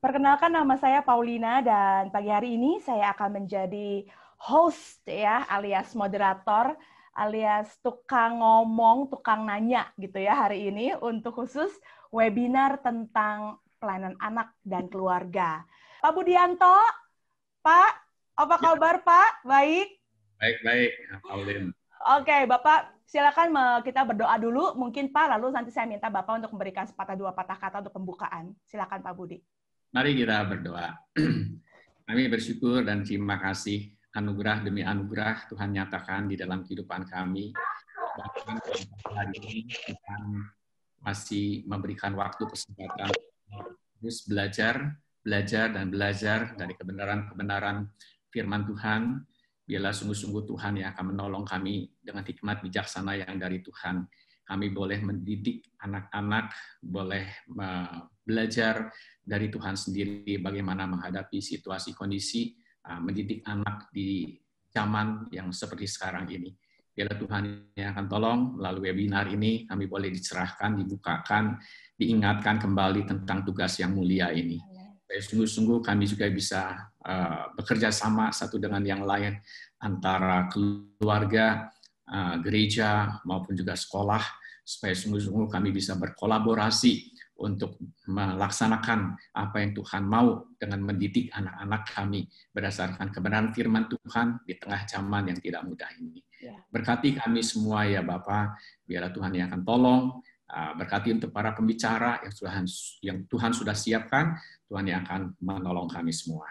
Perkenalkan nama saya Paulina dan pagi hari ini saya akan menjadi host ya alias moderator alias tukang ngomong, tukang nanya gitu ya hari ini untuk khusus webinar tentang pelayanan anak dan keluarga. Pak Budianto, Pak, apa ya. kabar ya. Pak? Baik? Baik, baik, Paulin. Oke, okay, Bapak, silakan kita berdoa dulu mungkin Pak, lalu nanti saya minta Bapak untuk memberikan sepatah dua patah kata untuk pembukaan. Silakan Pak Budi. Mari kita berdoa. Kami bersyukur dan terima kasih anugerah demi anugerah Tuhan nyatakan di dalam kehidupan kami. Bahkan hari ini Tuhan masih memberikan waktu kesempatan terus belajar, belajar dan belajar dari kebenaran-kebenaran firman Tuhan. Biarlah sungguh-sungguh Tuhan yang akan menolong kami dengan hikmat bijaksana yang dari Tuhan. Kami boleh mendidik anak-anak, boleh eh, belajar dari Tuhan sendiri bagaimana menghadapi situasi kondisi uh, mendidik anak di zaman yang seperti sekarang ini. Biarlah Tuhan yang akan tolong melalui webinar ini kami boleh dicerahkan, dibukakan, diingatkan kembali tentang tugas yang mulia ini. Sungguh-sungguh kami juga bisa uh, bekerja sama satu dengan yang lain antara keluarga, uh, gereja maupun juga sekolah supaya sungguh-sungguh kami bisa berkolaborasi untuk melaksanakan apa yang Tuhan mau dengan mendidik anak-anak kami berdasarkan kebenaran firman Tuhan di tengah zaman yang tidak mudah ini. Ya. Berkati kami semua ya Bapak, biarlah Tuhan yang akan tolong, uh, berkati untuk para pembicara yang Tuhan, yang Tuhan sudah siapkan, Tuhan yang akan menolong kami semua.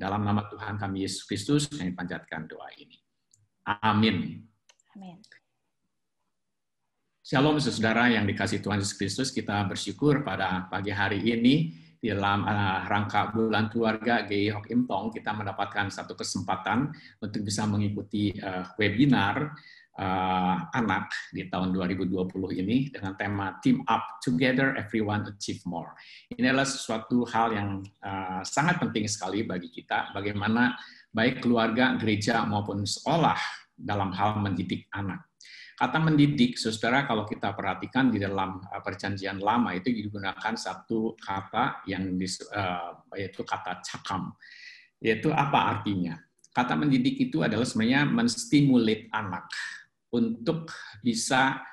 Dalam nama Tuhan kami Yesus Kristus, kami panjatkan doa ini. Amin. Amin. Shalom saudara yang dikasih Tuhan Yesus Kristus, kita bersyukur pada pagi hari ini di dalam uh, rangka bulan keluarga GI Hok Impong, kita mendapatkan satu kesempatan untuk bisa mengikuti uh, webinar uh, anak di tahun 2020 ini dengan tema Team Up Together Everyone Achieve More. Ini adalah sesuatu hal yang uh, sangat penting sekali bagi kita bagaimana baik keluarga, gereja maupun sekolah dalam hal mendidik anak Kata mendidik, saudara, kalau kita perhatikan di dalam eh, perjanjian lama itu digunakan satu kata yang dis, uh, yaitu kata cakam. Yaitu apa artinya? Kata mendidik itu adalah sebenarnya menstimulir anak untuk bisa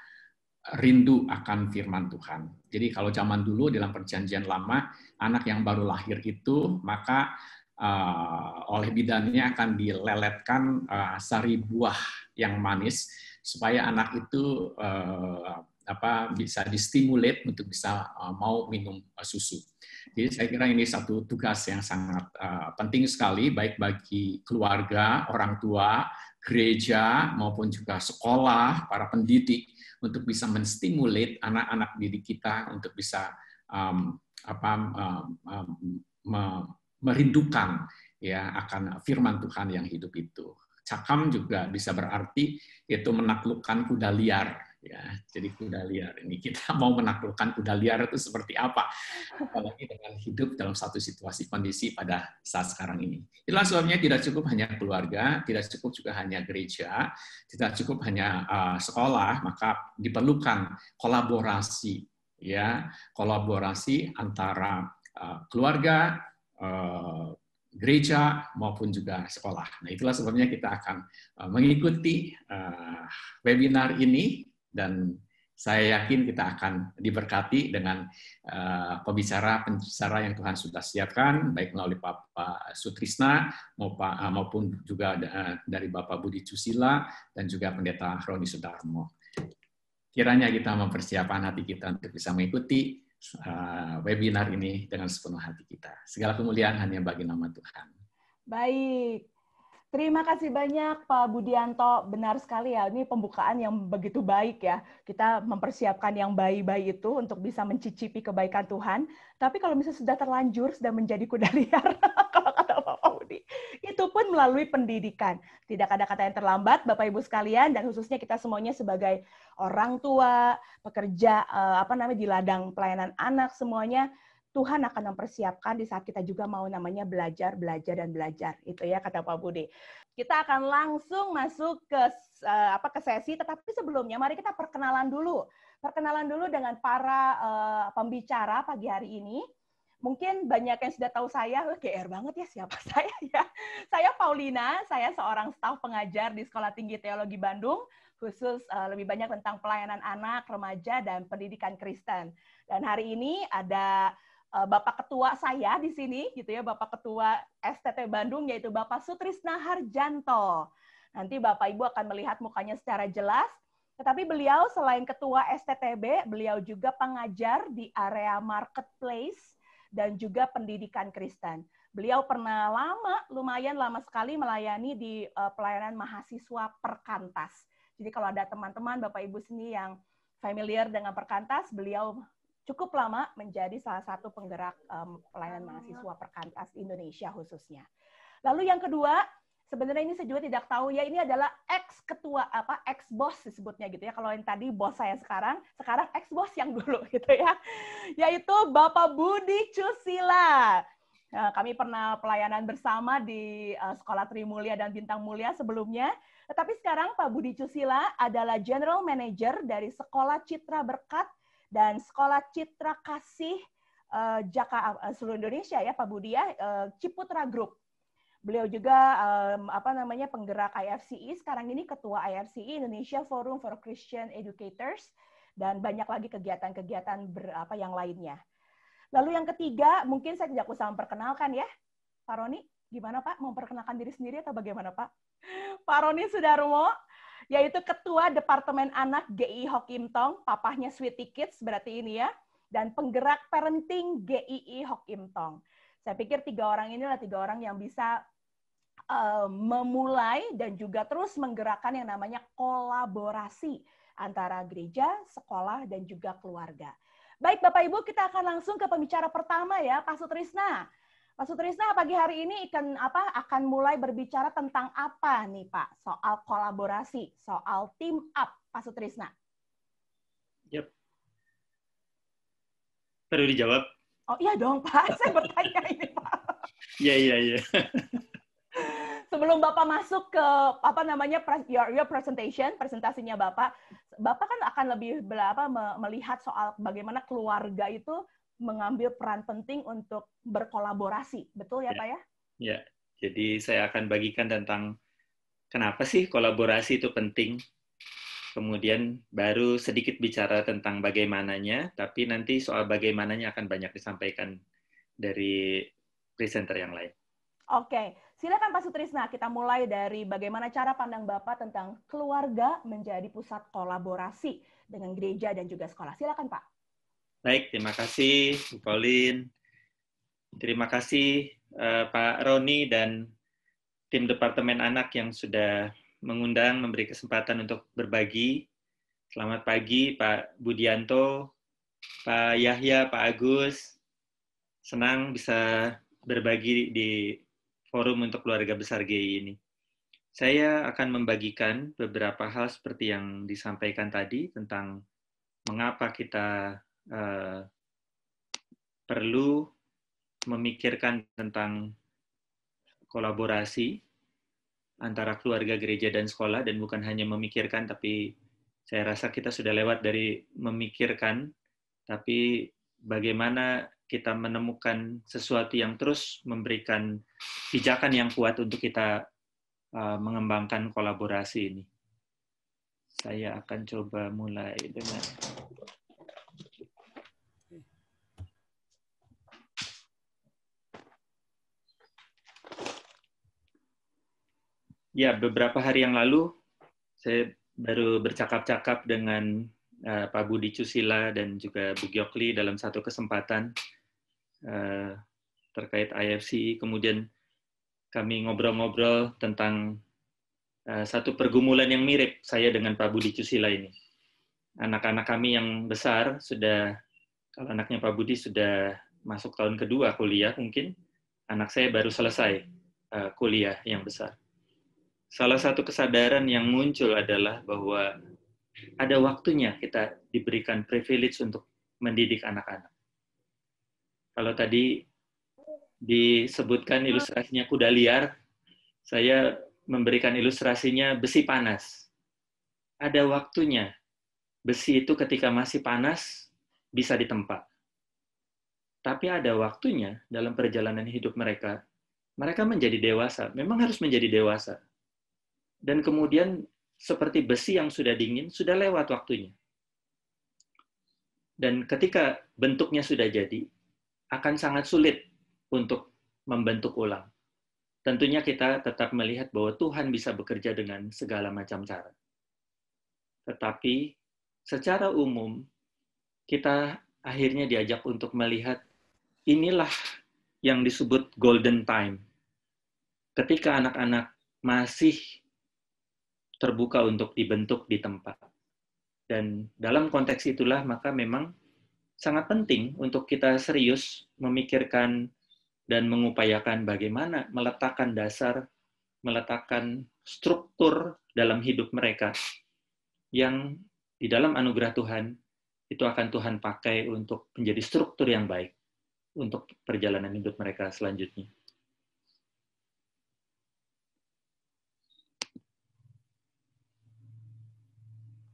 rindu akan firman Tuhan. Jadi kalau zaman dulu dalam perjanjian lama, anak yang baru lahir itu maka uh, oleh bidannya akan dileletkan uh, sari buah yang manis supaya anak itu uh, apa bisa distimulate untuk bisa uh, mau minum uh, susu. Jadi saya kira ini satu tugas yang sangat uh, penting sekali baik bagi keluarga, orang tua, gereja maupun juga sekolah, para pendidik untuk bisa menstimulate anak-anak didik kita untuk bisa um, apa um, um, merindukan ya akan firman Tuhan yang hidup itu cakam juga bisa berarti itu menaklukkan kuda liar ya jadi kuda liar ini kita mau menaklukkan kuda liar itu seperti apa apalagi dengan hidup dalam satu situasi kondisi pada saat sekarang ini itulah sebabnya tidak cukup hanya keluarga tidak cukup juga hanya gereja tidak cukup hanya uh, sekolah maka diperlukan kolaborasi ya kolaborasi antara uh, keluarga uh, gereja maupun juga sekolah. Nah, itulah sebabnya kita akan eh, mengikuti eh, webinar ini dan saya yakin kita akan diberkati dengan pembicara-pembicara eh, yang Tuhan sudah siapkan, baik melalui Bapak Sutrisna maupun juga dari Bapak Budi Cusila dan juga Pendeta Roni Sudarmo. Kiranya kita mempersiapkan hati kita untuk bisa mengikuti Eh, webinar ini dengan sepenuh hati kita. Segala kemuliaan hanya bagi nama Tuhan. Baik. Terima kasih banyak Pak Budianto. Benar sekali ya, ini pembukaan yang begitu baik ya. Kita mempersiapkan yang bayi-bayi itu untuk bisa mencicipi kebaikan Tuhan. Tapi kalau misalnya sudah terlanjur, sudah menjadi kuda liar, kalau itu pun melalui pendidikan. Tidak ada kata yang terlambat, Bapak Ibu sekalian, dan khususnya kita semuanya sebagai orang tua, pekerja eh, apa namanya di ladang pelayanan anak semuanya Tuhan akan mempersiapkan di saat kita juga mau namanya belajar, belajar dan belajar. Itu ya kata Pak Budi. Kita akan langsung masuk ke eh, apa ke sesi, tetapi sebelumnya mari kita perkenalan dulu. Perkenalan dulu dengan para uh, pembicara pagi hari ini mungkin banyak yang sudah tahu saya, GR banget ya siapa saya ya. Saya Paulina, saya seorang staf pengajar di Sekolah Tinggi Teologi Bandung, khusus uh, lebih banyak tentang pelayanan anak, remaja, dan pendidikan Kristen. Dan hari ini ada uh, Bapak Ketua saya di sini, gitu ya, Bapak Ketua STT Bandung, yaitu Bapak Sutrisna Harjanto. Nanti Bapak Ibu akan melihat mukanya secara jelas, tetapi beliau selain ketua STTB, beliau juga pengajar di area marketplace dan juga pendidikan Kristen. Beliau pernah lama, lumayan lama sekali melayani di uh, pelayanan mahasiswa Perkantas. Jadi kalau ada teman-teman Bapak Ibu sini yang familiar dengan Perkantas, beliau cukup lama menjadi salah satu penggerak um, pelayanan mahasiswa Perkantas Indonesia khususnya. Lalu yang kedua, sebenarnya ini saya juga tidak tahu ya ini adalah ex ketua apa ex bos disebutnya gitu ya kalau yang tadi bos saya sekarang sekarang ex bos yang dulu gitu ya yaitu Bapak Budi Cusila eh, kami pernah pelayanan bersama di eh, Sekolah Trimulya dan Bintang Mulia sebelumnya. Tetapi sekarang Pak Budi Cusila adalah General Manager dari Sekolah Citra Berkat dan Sekolah Citra Kasih eh, Jakarta seluruh Indonesia ya Pak Budi ya Ciputra Group Beliau juga um, apa namanya penggerak IFCI, e. sekarang ini ketua IFCI e Indonesia Forum for Christian Educators dan banyak lagi kegiatan-kegiatan berapa yang lainnya. Lalu yang ketiga, mungkin saya tidak usah memperkenalkan ya. Pak Roni, gimana Pak? Memperkenalkan diri sendiri atau bagaimana Pak? Pak Roni Sudarmo, yaitu Ketua Departemen Anak GI Tong papahnya Sweetie Kids berarti ini ya, dan penggerak parenting GII Hokim Tong. Saya pikir tiga orang inilah tiga orang yang bisa uh, memulai dan juga terus menggerakkan yang namanya kolaborasi antara gereja, sekolah, dan juga keluarga. Baik Bapak Ibu, kita akan langsung ke pembicara pertama ya, Pak Sutrisna. Pak Sutrisna pagi hari ini akan apa akan mulai berbicara tentang apa nih Pak soal kolaborasi, soal team up Pak Sutrisna. Yep. Perlu dijawab. Oh iya dong Pak, saya bertanya ini Pak. Iya iya iya. Sebelum Bapak masuk ke apa namanya your, your presentation, presentasinya Bapak, Bapak kan akan lebih berapa melihat soal bagaimana keluarga itu mengambil peran penting untuk berkolaborasi, betul ya, ya Pak ya? Ya, jadi saya akan bagikan tentang kenapa sih kolaborasi itu penting kemudian baru sedikit bicara tentang bagaimananya, tapi nanti soal bagaimananya akan banyak disampaikan dari presenter yang lain. Oke, silakan Pak Sutrisna, kita mulai dari bagaimana cara pandang Bapak tentang keluarga menjadi pusat kolaborasi dengan gereja dan juga sekolah. Silakan Pak. Baik, terima kasih Bu Pauline. Terima kasih uh, Pak Roni dan tim Departemen Anak yang sudah mengundang, memberi kesempatan untuk berbagi. Selamat pagi Pak Budianto, Pak Yahya, Pak Agus. Senang bisa berbagi di forum untuk keluarga besar GI ini. Saya akan membagikan beberapa hal seperti yang disampaikan tadi tentang mengapa kita uh, perlu memikirkan tentang kolaborasi antara keluarga gereja dan sekolah dan bukan hanya memikirkan tapi saya rasa kita sudah lewat dari memikirkan tapi bagaimana kita menemukan sesuatu yang terus memberikan pijakan yang kuat untuk kita uh, mengembangkan kolaborasi ini. Saya akan coba mulai dengan ya beberapa hari yang lalu saya baru bercakap-cakap dengan uh, Pak Budi Cusila dan juga Bu Gyokli dalam satu kesempatan uh, terkait IFC. Kemudian kami ngobrol-ngobrol tentang uh, satu pergumulan yang mirip saya dengan Pak Budi Cusila ini. Anak-anak kami yang besar sudah, kalau anaknya Pak Budi sudah masuk tahun kedua kuliah mungkin, anak saya baru selesai uh, kuliah yang besar salah satu kesadaran yang muncul adalah bahwa ada waktunya kita diberikan privilege untuk mendidik anak-anak. Kalau tadi disebutkan ilustrasinya kuda liar, saya memberikan ilustrasinya besi panas. Ada waktunya. Besi itu ketika masih panas bisa ditempa. Tapi ada waktunya dalam perjalanan hidup mereka, mereka menjadi dewasa. Memang harus menjadi dewasa dan kemudian seperti besi yang sudah dingin sudah lewat waktunya. Dan ketika bentuknya sudah jadi, akan sangat sulit untuk membentuk ulang. Tentunya kita tetap melihat bahwa Tuhan bisa bekerja dengan segala macam cara. Tetapi secara umum kita akhirnya diajak untuk melihat inilah yang disebut golden time. Ketika anak-anak masih terbuka untuk dibentuk di tempat. Dan dalam konteks itulah maka memang sangat penting untuk kita serius memikirkan dan mengupayakan bagaimana meletakkan dasar, meletakkan struktur dalam hidup mereka yang di dalam anugerah Tuhan itu akan Tuhan pakai untuk menjadi struktur yang baik untuk perjalanan hidup mereka selanjutnya.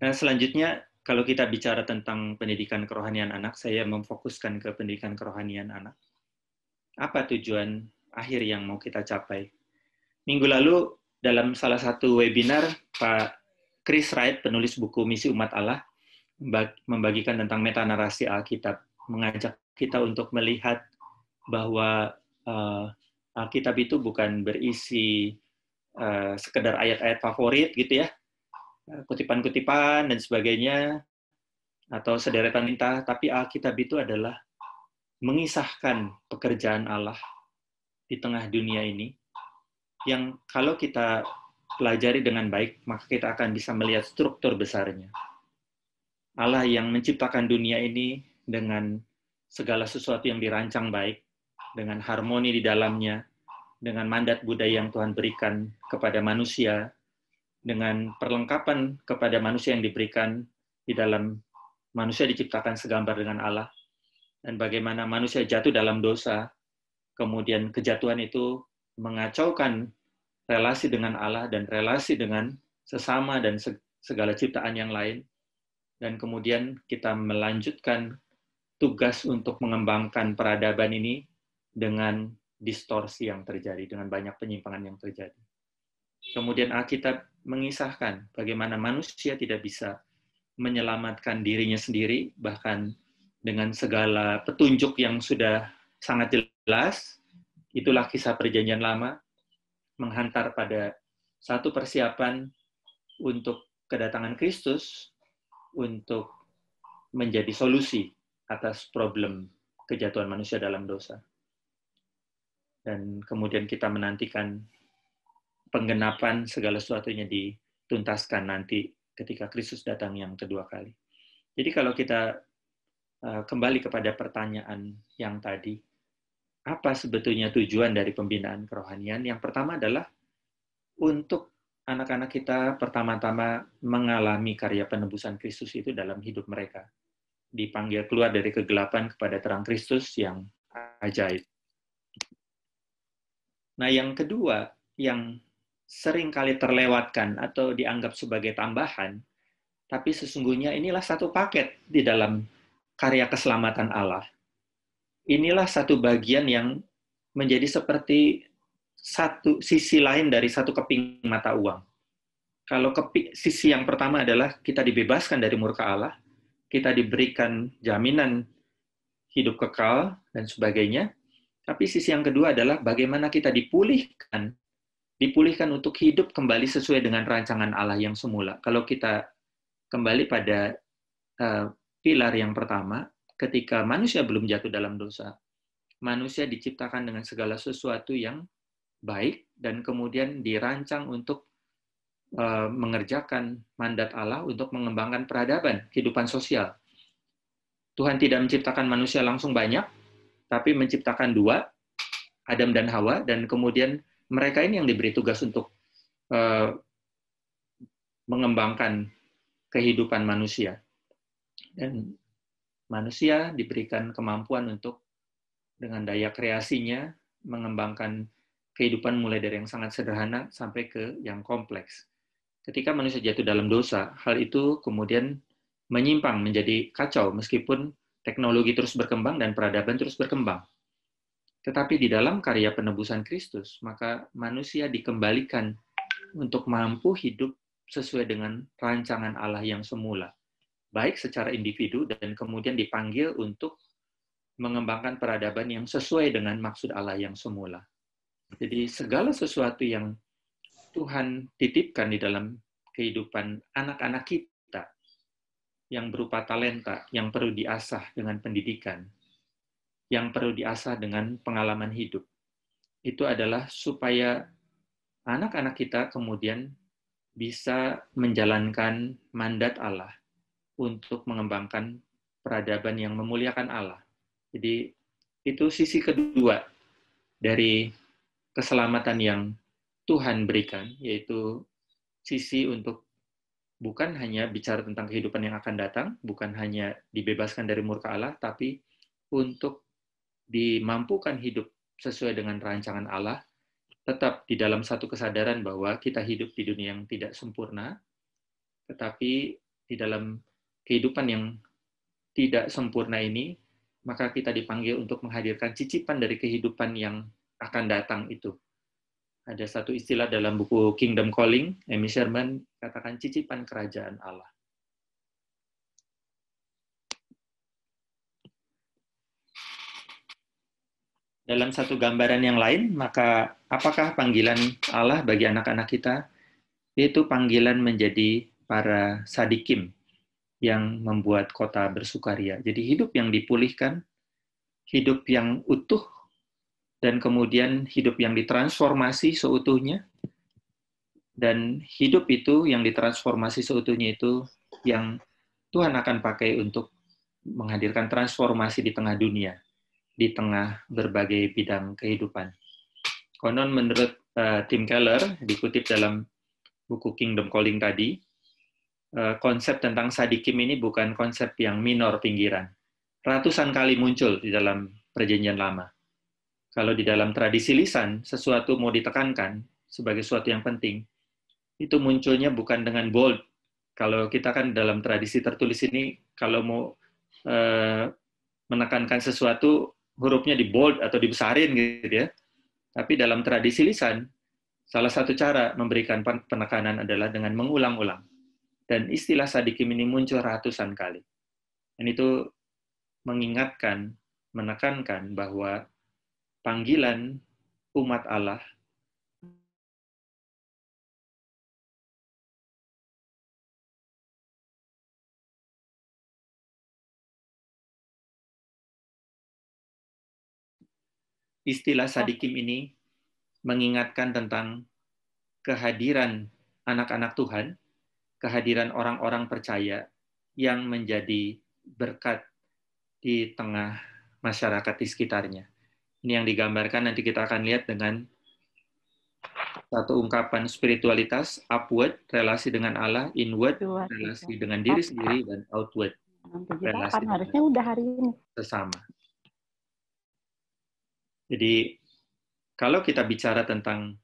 Nah, selanjutnya kalau kita bicara tentang pendidikan kerohanian anak, saya memfokuskan ke pendidikan kerohanian anak. Apa tujuan akhir yang mau kita capai? Minggu lalu dalam salah satu webinar Pak Chris Wright, penulis buku Misi Umat Allah, membagikan tentang meta narasi Alkitab, mengajak kita untuk melihat bahwa uh, Alkitab itu bukan berisi uh, sekedar ayat-ayat favorit gitu ya, Eh, kutipan-kutipan dan sebagainya atau sederetan lintah, tapi Alkitab itu adalah mengisahkan pekerjaan Allah di tengah dunia ini yang kalau kita pelajari dengan baik, maka kita akan bisa melihat struktur besarnya. Allah yang menciptakan dunia ini dengan segala sesuatu yang dirancang baik, dengan harmoni di dalamnya, dengan mandat budaya yang Tuhan berikan kepada manusia, dengan perlengkapan kepada manusia yang diberikan di dalam manusia diciptakan segambar dengan Allah dan bagaimana manusia jatuh dalam dosa kemudian kejatuhan itu mengacaukan relasi dengan Allah dan relasi dengan sesama dan segala ciptaan yang lain dan kemudian kita melanjutkan tugas untuk mengembangkan peradaban ini dengan distorsi yang terjadi, dengan banyak penyimpangan yang terjadi. Kemudian Alkitab mengisahkan bagaimana manusia tidak bisa menyelamatkan dirinya sendiri, bahkan dengan segala petunjuk yang sudah sangat jelas. Itulah kisah Perjanjian Lama, menghantar pada satu persiapan untuk kedatangan Kristus, untuk menjadi solusi atas problem kejatuhan manusia dalam dosa. Dan kemudian kita menantikan penggenapan segala sesuatunya dituntaskan nanti ketika Kristus datang yang kedua kali. Jadi kalau kita eh, kembali kepada pertanyaan yang tadi, apa sebetulnya tujuan dari pembinaan kerohanian? Yang pertama adalah untuk anak-anak kita pertama-tama mengalami karya penebusan Kristus itu dalam hidup mereka. Dipanggil keluar dari kegelapan kepada terang Kristus yang ajaib. Nah, yang kedua yang sering kali terlewatkan atau dianggap sebagai tambahan, tapi sesungguhnya inilah satu paket di dalam karya keselamatan Allah. Inilah satu bagian yang menjadi seperti satu sisi lain dari satu keping mata uang. Kalau keping, sisi yang pertama adalah kita dibebaskan dari murka Allah, kita diberikan jaminan hidup kekal dan sebagainya. Tapi sisi yang kedua adalah bagaimana kita dipulihkan dipulihkan untuk hidup kembali sesuai dengan rancangan Allah yang semula. Kalau kita kembali pada uh, pilar yang pertama, ketika manusia belum jatuh dalam dosa, manusia diciptakan dengan segala sesuatu yang baik dan kemudian dirancang untuk uh, mengerjakan mandat Allah untuk mengembangkan peradaban, kehidupan sosial. Tuhan tidak menciptakan manusia langsung banyak, tapi menciptakan dua, Adam dan Hawa, dan kemudian mereka ini yang diberi tugas untuk uh, mengembangkan kehidupan manusia. Dan manusia diberikan kemampuan untuk dengan daya kreasinya mengembangkan kehidupan mulai dari yang sangat sederhana sampai ke yang kompleks. Ketika manusia jatuh dalam dosa, hal itu kemudian menyimpang menjadi kacau meskipun teknologi terus berkembang dan peradaban terus berkembang. Tetapi di dalam karya penebusan Kristus, maka manusia dikembalikan untuk mampu hidup sesuai dengan rancangan Allah yang semula, baik secara individu dan kemudian dipanggil untuk mengembangkan peradaban yang sesuai dengan maksud Allah yang semula. Jadi segala sesuatu yang Tuhan titipkan di dalam kehidupan anak-anak kita yang berupa talenta yang perlu diasah dengan pendidikan, yang perlu diasah dengan pengalaman hidup. Itu adalah supaya anak-anak kita kemudian bisa menjalankan mandat Allah untuk mengembangkan peradaban yang memuliakan Allah. Jadi itu sisi kedua dari keselamatan yang Tuhan berikan, yaitu sisi untuk bukan hanya bicara tentang kehidupan yang akan datang, bukan hanya dibebaskan dari murka Allah, tapi untuk dimampukan hidup sesuai dengan rancangan Allah, tetap di dalam satu kesadaran bahwa kita hidup di dunia yang tidak sempurna, tetapi di dalam kehidupan yang tidak sempurna ini, maka kita dipanggil untuk menghadirkan cicipan dari kehidupan yang akan datang itu. Ada satu istilah dalam buku Kingdom Calling, Amy Sherman katakan cicipan kerajaan Allah. dalam satu gambaran yang lain, maka apakah panggilan Allah bagi anak-anak kita? itu panggilan menjadi para sadikim yang membuat kota bersukaria. Jadi hidup yang dipulihkan, hidup yang utuh, dan kemudian hidup yang ditransformasi seutuhnya, dan hidup itu yang ditransformasi seutuhnya itu yang Tuhan akan pakai untuk menghadirkan transformasi di tengah dunia di tengah berbagai bidang kehidupan. Konon menurut uh, Tim Keller, dikutip dalam buku Kingdom Calling tadi, uh, konsep tentang sadikim ini bukan konsep yang minor pinggiran. Ratusan kali muncul di dalam perjanjian lama. Kalau di dalam tradisi lisan, sesuatu mau ditekankan sebagai sesuatu yang penting, itu munculnya bukan dengan bold. Kalau kita kan dalam tradisi tertulis ini, kalau mau uh, menekankan sesuatu hurufnya di bold atau dibesarin gitu ya. Tapi dalam tradisi lisan, salah satu cara memberikan penekanan adalah dengan mengulang-ulang. Dan istilah sadikim ini muncul ratusan kali. Dan itu mengingatkan, menekankan bahwa panggilan umat Allah istilah sadikim ini mengingatkan tentang kehadiran anak-anak Tuhan, kehadiran orang-orang percaya yang menjadi berkat di tengah masyarakat di sekitarnya. Ini yang digambarkan nanti kita akan lihat dengan satu ungkapan spiritualitas upward relasi dengan Allah, inward relasi iya. dengan diri sendiri dan outward. Relasi harusnya udah hari ini. Sesama. Jadi kalau kita bicara tentang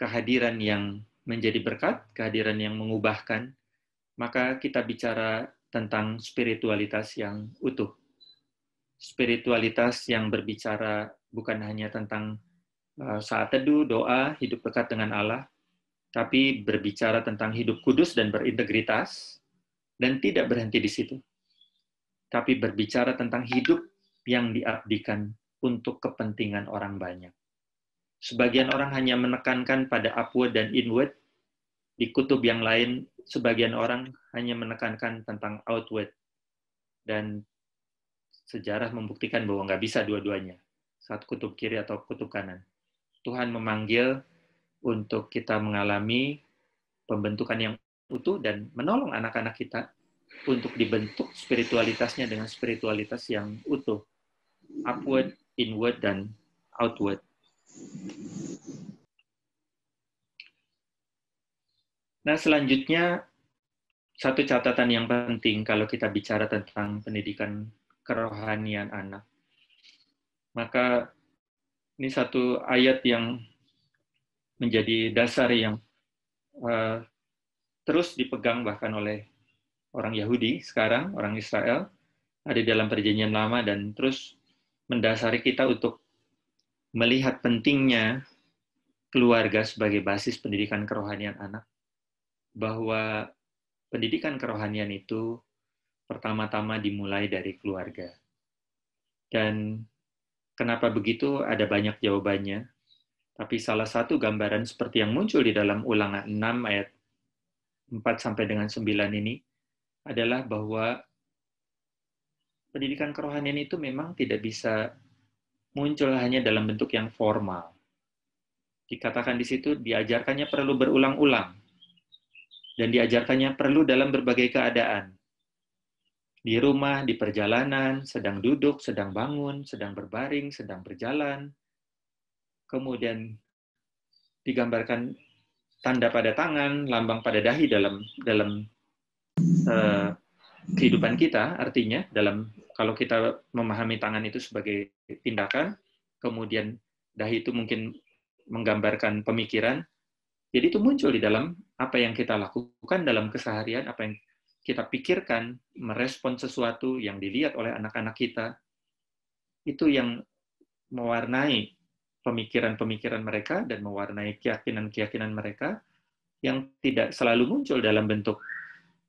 kehadiran yang menjadi berkat, kehadiran yang mengubahkan, maka kita bicara tentang spiritualitas yang utuh. Spiritualitas yang berbicara bukan hanya tentang eh, saat teduh, doa, hidup dekat dengan Allah, tapi berbicara tentang hidup kudus dan berintegritas, dan tidak berhenti di situ. Tapi berbicara tentang hidup yang diabdikan untuk kepentingan orang banyak. Sebagian orang hanya menekankan pada upward dan inward, di kutub yang lain sebagian orang hanya menekankan tentang outward. Dan sejarah membuktikan bahwa nggak bisa dua-duanya, saat kutub kiri atau kutub kanan. Tuhan memanggil untuk kita mengalami pembentukan yang utuh dan menolong anak-anak kita untuk dibentuk spiritualitasnya dengan spiritualitas yang utuh, upward inward dan outward. Nah, selanjutnya satu catatan yang penting kalau kita bicara tentang pendidikan kerohanian anak. Maka ini satu ayat yang menjadi dasar yang uh, terus dipegang bahkan oleh orang Yahudi sekarang, orang Israel, ada dalam perjanjian lama dan terus mendasari kita untuk melihat pentingnya keluarga sebagai basis pendidikan kerohanian anak, bahwa pendidikan kerohanian itu pertama-tama dimulai dari keluarga. Dan kenapa begitu? Ada banyak jawabannya. Tapi salah satu gambaran seperti yang muncul di dalam ulangan 6 ayat 4 sampai dengan 9 ini adalah bahwa pendidikan kerohanian itu memang tidak bisa muncul hanya dalam bentuk yang formal. Dikatakan di situ diajarkannya perlu berulang-ulang dan diajarkannya perlu dalam berbagai keadaan. Di rumah, di perjalanan, sedang duduk, sedang bangun, sedang berbaring, sedang berjalan. Kemudian digambarkan tanda pada tangan, lambang pada dahi dalam dalam uh, kehidupan kita artinya dalam kalau kita memahami tangan itu sebagai tindakan, kemudian dahi itu mungkin menggambarkan pemikiran. Jadi itu muncul di dalam apa yang kita lakukan dalam keseharian, apa yang kita pikirkan, merespon sesuatu yang dilihat oleh anak-anak kita. Itu yang mewarnai pemikiran-pemikiran mereka dan mewarnai keyakinan-keyakinan mereka yang tidak selalu muncul dalam bentuk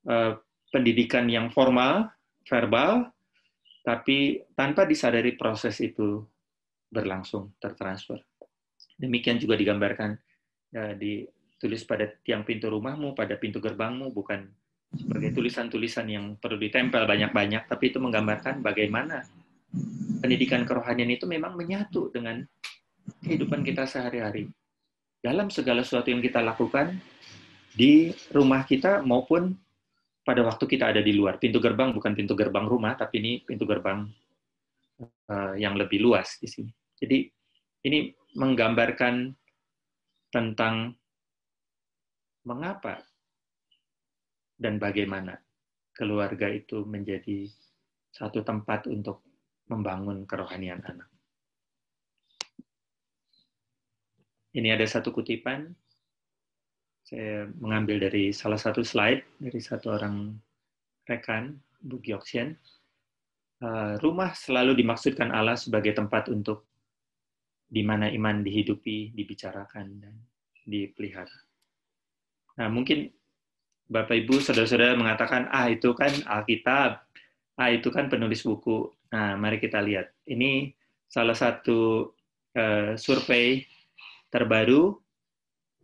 eh, pendidikan yang formal, verbal, tapi tanpa disadari proses itu berlangsung, tertransfer. Demikian juga digambarkan ya, ditulis pada tiang pintu rumahmu, pada pintu gerbangmu, bukan sebagai tulisan-tulisan yang perlu ditempel banyak-banyak, tapi itu menggambarkan bagaimana pendidikan kerohanian itu memang menyatu dengan kehidupan kita sehari-hari. Dalam segala sesuatu yang kita lakukan, di rumah kita maupun pada waktu kita ada di luar. Pintu gerbang bukan pintu gerbang rumah, tapi ini pintu gerbang uh, yang lebih luas di sini. Jadi ini menggambarkan tentang mengapa dan bagaimana keluarga itu menjadi satu tempat untuk membangun kerohanian anak. Ini ada satu kutipan saya mengambil dari salah satu slide dari satu orang rekan, Bu Gyokshen. Uh, eh, rumah selalu dimaksudkan Allah sebagai tempat untuk di mana iman dihidupi, dibicarakan, dan dipelihara. Nah, mungkin Bapak Ibu, saudara-saudara mengatakan, "Ah, itu kan Alkitab. Ah, itu kan penulis buku." Nah, mari kita lihat. Ini salah satu uh, survei terbaru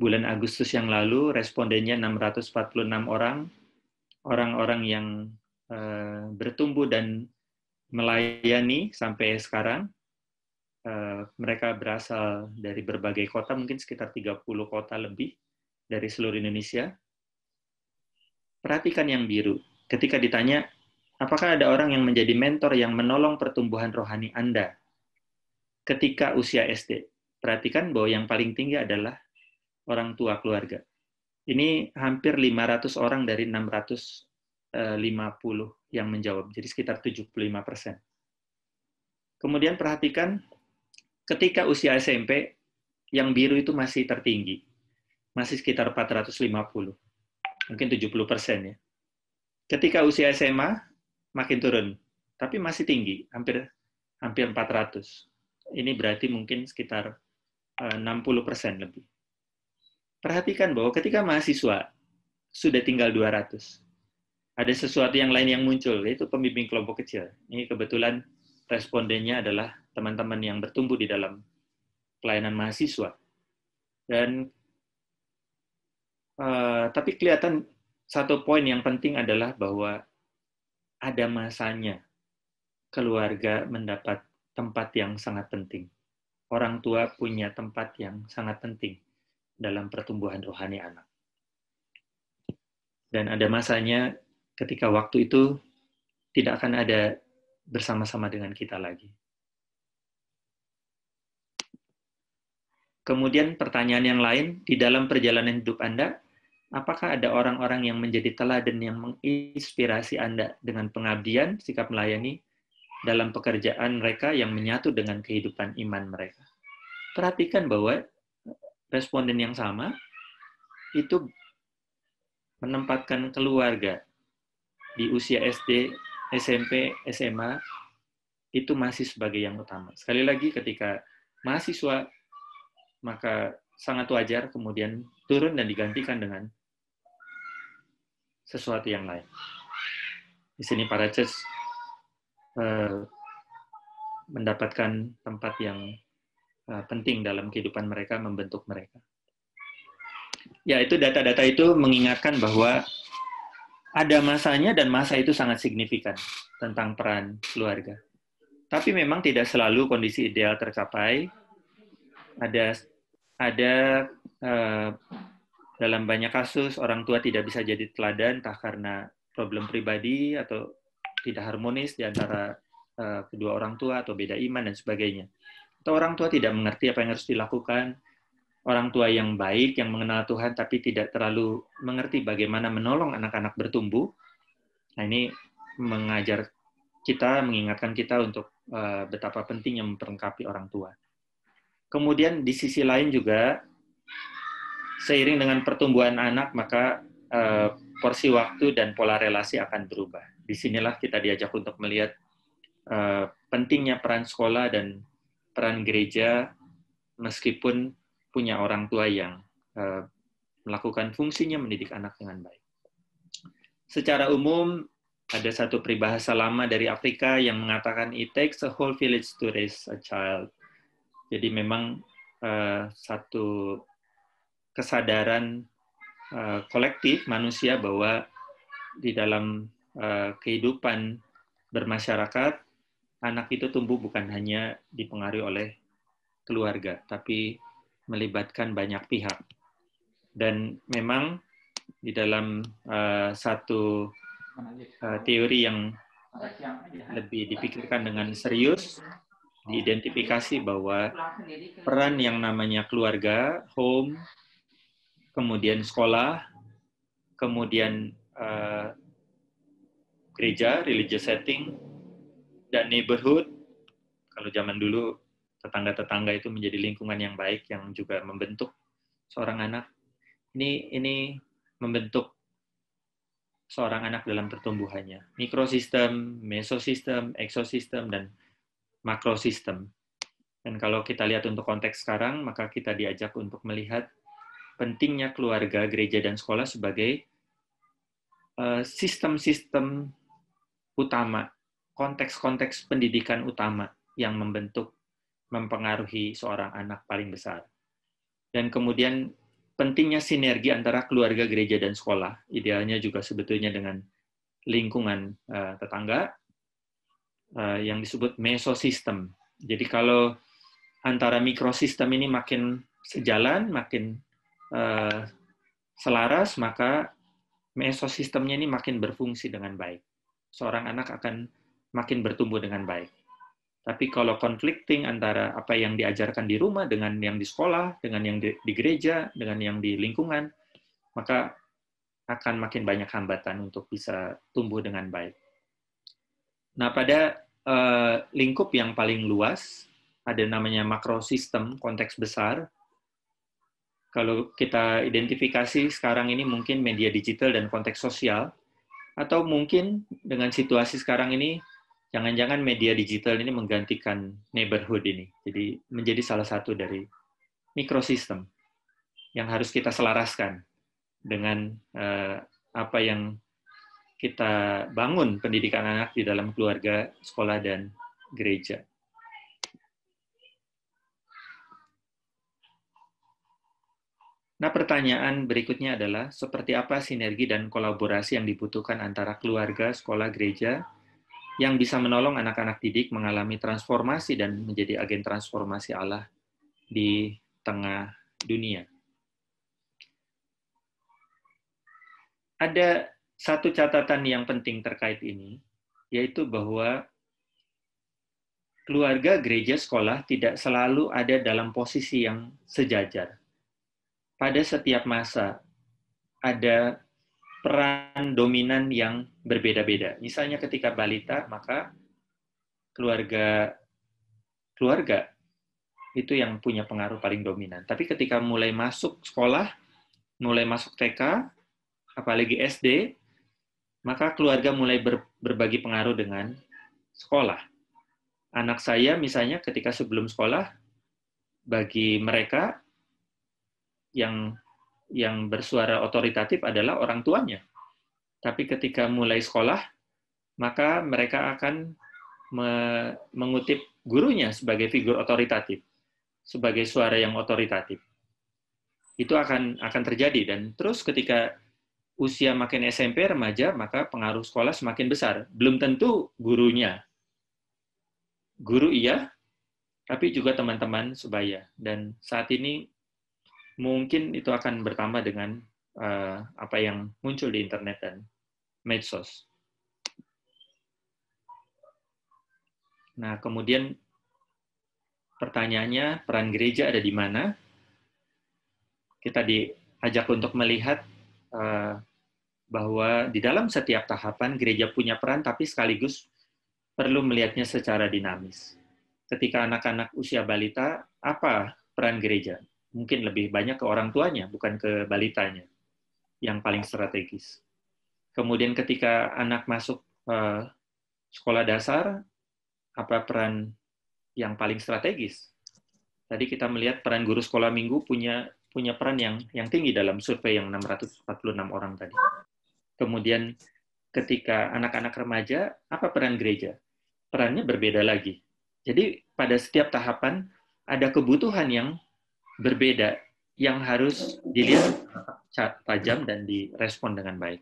bulan Agustus yang lalu respondennya 646 orang, orang-orang yang uh, bertumbuh dan melayani sampai sekarang. Uh, mereka berasal dari berbagai kota, mungkin sekitar 30 kota lebih dari seluruh Indonesia. Perhatikan yang biru. Ketika ditanya, apakah ada orang yang menjadi mentor yang menolong pertumbuhan rohani Anda ketika usia SD? Perhatikan bahwa yang paling tinggi adalah orang tua keluarga. Ini hampir 500 orang dari 650 eh, yang menjawab, jadi sekitar 75 persen. Kemudian perhatikan ketika usia SMP, yang biru itu masih tertinggi, masih sekitar 450, mungkin 70 persen ya. Ketika usia SMA, makin turun, tapi masih tinggi, hampir hampir 400. Ini berarti mungkin sekitar 60 eh, persen lebih perhatikan bahwa ketika mahasiswa sudah tinggal 200, ada sesuatu yang lain yang muncul, yaitu pembimbing kelompok kecil. Ini kebetulan respondennya adalah teman-teman yang bertumbuh di dalam pelayanan mahasiswa. Dan uh, tapi kelihatan satu poin yang penting adalah bahwa ada masanya keluarga mendapat tempat yang sangat penting. Orang tua punya tempat yang sangat penting dalam pertumbuhan rohani anak. Dan ada masanya ketika waktu itu tidak akan ada bersama-sama dengan kita lagi. Kemudian pertanyaan yang lain, di dalam perjalanan hidup Anda, apakah ada orang-orang yang menjadi teladan yang menginspirasi Anda dengan pengabdian, sikap melayani, dalam pekerjaan mereka yang menyatu dengan kehidupan iman mereka? Perhatikan bahwa responden yang sama itu menempatkan keluarga di usia SD, SMP, SMA itu masih sebagai yang utama. Sekali lagi ketika mahasiswa maka sangat wajar kemudian turun dan digantikan dengan sesuatu yang lain. Di sini para ces eh, mendapatkan tempat yang Eh, penting dalam kehidupan mereka, membentuk mereka. Ya, itu data-data itu mengingatkan bahwa ada masanya dan masa itu sangat signifikan tentang peran keluarga. Tapi memang tidak selalu kondisi ideal tercapai. Ada ada uh, dalam banyak kasus orang tua tidak bisa jadi teladan entah karena problem pribadi atau tidak harmonis di antara uh, kedua orang tua atau beda iman dan sebagainya atau orang tua tidak mengerti apa yang harus dilakukan, orang tua yang baik, yang mengenal Tuhan, tapi tidak terlalu mengerti bagaimana menolong anak-anak bertumbuh. Nah, ini mengajar kita, mengingatkan kita untuk eh, betapa pentingnya memperlengkapi orang tua. Kemudian di sisi lain juga, seiring dengan pertumbuhan anak, maka eh, porsi waktu dan pola relasi akan berubah. Disinilah kita diajak untuk melihat eh, pentingnya peran sekolah dan peran gereja meskipun punya orang tua yang uh, melakukan fungsinya mendidik anak dengan baik. Secara umum, ada satu peribahasa lama dari Afrika yang mengatakan it takes a whole village to raise a child. Jadi memang uh, satu kesadaran uh, kolektif manusia bahwa di dalam uh, kehidupan bermasyarakat anak itu tumbuh bukan hanya dipengaruhi oleh keluarga, tapi melibatkan banyak pihak. Dan memang di dalam uh, satu uh, teori yang lebih dipikirkan dengan serius, diidentifikasi bahwa peran yang namanya keluarga, home, kemudian sekolah, kemudian uh, gereja, religious setting, dan neighborhood kalau zaman dulu tetangga-tetangga itu menjadi lingkungan yang baik yang juga membentuk seorang anak ini ini membentuk seorang anak dalam pertumbuhannya mikrosistem mesosistem eksosistem dan makrosistem dan kalau kita lihat untuk konteks sekarang maka kita diajak untuk melihat pentingnya keluarga gereja dan sekolah sebagai eh, sistem-sistem utama konteks-konteks pendidikan utama yang membentuk, mempengaruhi seorang anak paling besar. Dan kemudian pentingnya sinergi antara keluarga gereja dan sekolah, idealnya juga sebetulnya dengan lingkungan uh, tetangga uh, yang disebut mesosistem. Jadi kalau antara mikrosistem ini makin sejalan, makin uh, selaras, maka mesosistemnya ini makin berfungsi dengan baik. Seorang anak akan makin bertumbuh dengan baik. Tapi kalau conflicting antara apa yang diajarkan di rumah dengan yang di sekolah, dengan yang di, gereja, dengan yang di lingkungan, maka akan makin banyak hambatan untuk bisa tumbuh dengan baik. Nah, pada eh, lingkup yang paling luas, ada namanya makrosistem, konteks besar. Kalau kita identifikasi sekarang ini mungkin media digital dan konteks sosial, atau mungkin dengan situasi sekarang ini jangan-jangan media digital ini menggantikan neighborhood ini. Jadi menjadi salah satu dari mikrosistem yang harus kita selaraskan dengan uh, apa yang kita bangun pendidikan anak di dalam keluarga, sekolah, dan gereja. Nah, pertanyaan berikutnya adalah seperti apa sinergi dan kolaborasi yang dibutuhkan antara keluarga, sekolah, gereja, yang bisa menolong anak-anak didik mengalami transformasi dan menjadi agen transformasi Allah di tengah dunia. Ada satu catatan yang penting terkait ini, yaitu bahwa keluarga, gereja, sekolah tidak selalu ada dalam posisi yang sejajar. Pada setiap masa, ada peran dominan yang berbeda-beda. Misalnya ketika balita, maka keluarga keluarga itu yang punya pengaruh paling dominan. Tapi ketika mulai masuk sekolah, mulai masuk TK, apalagi SD, maka keluarga mulai ber, berbagi pengaruh dengan sekolah. Anak saya misalnya ketika sebelum sekolah, bagi mereka yang yang bersuara otoritatif adalah orang tuanya. Tapi ketika mulai sekolah, maka mereka akan mengutip gurunya sebagai figur otoritatif, sebagai suara yang otoritatif. Itu akan akan terjadi dan terus ketika usia makin SMP remaja, maka pengaruh sekolah semakin besar. Belum tentu gurunya. Guru iya, tapi juga teman-teman sebaya. Dan saat ini mungkin itu akan bertambah dengan uh, apa yang muncul di internet dan medsos. Nah, kemudian pertanyaannya, peran gereja ada di mana? Kita diajak untuk melihat uh, bahwa di dalam setiap tahapan gereja punya peran, tapi sekaligus perlu melihatnya secara dinamis. Ketika anak-anak usia balita, apa peran gereja? mungkin lebih banyak ke orang tuanya, bukan ke balitanya yang paling strategis. Kemudian ketika anak masuk eh, sekolah dasar, apa peran yang paling strategis? Tadi kita melihat peran guru sekolah minggu punya punya peran yang yang tinggi dalam survei yang 646 orang tadi. Kemudian ketika anak-anak remaja, apa peran gereja? Perannya berbeda lagi. Jadi pada setiap tahapan ada kebutuhan yang berbeda yang harus dilihat tajam dan direspon dengan baik.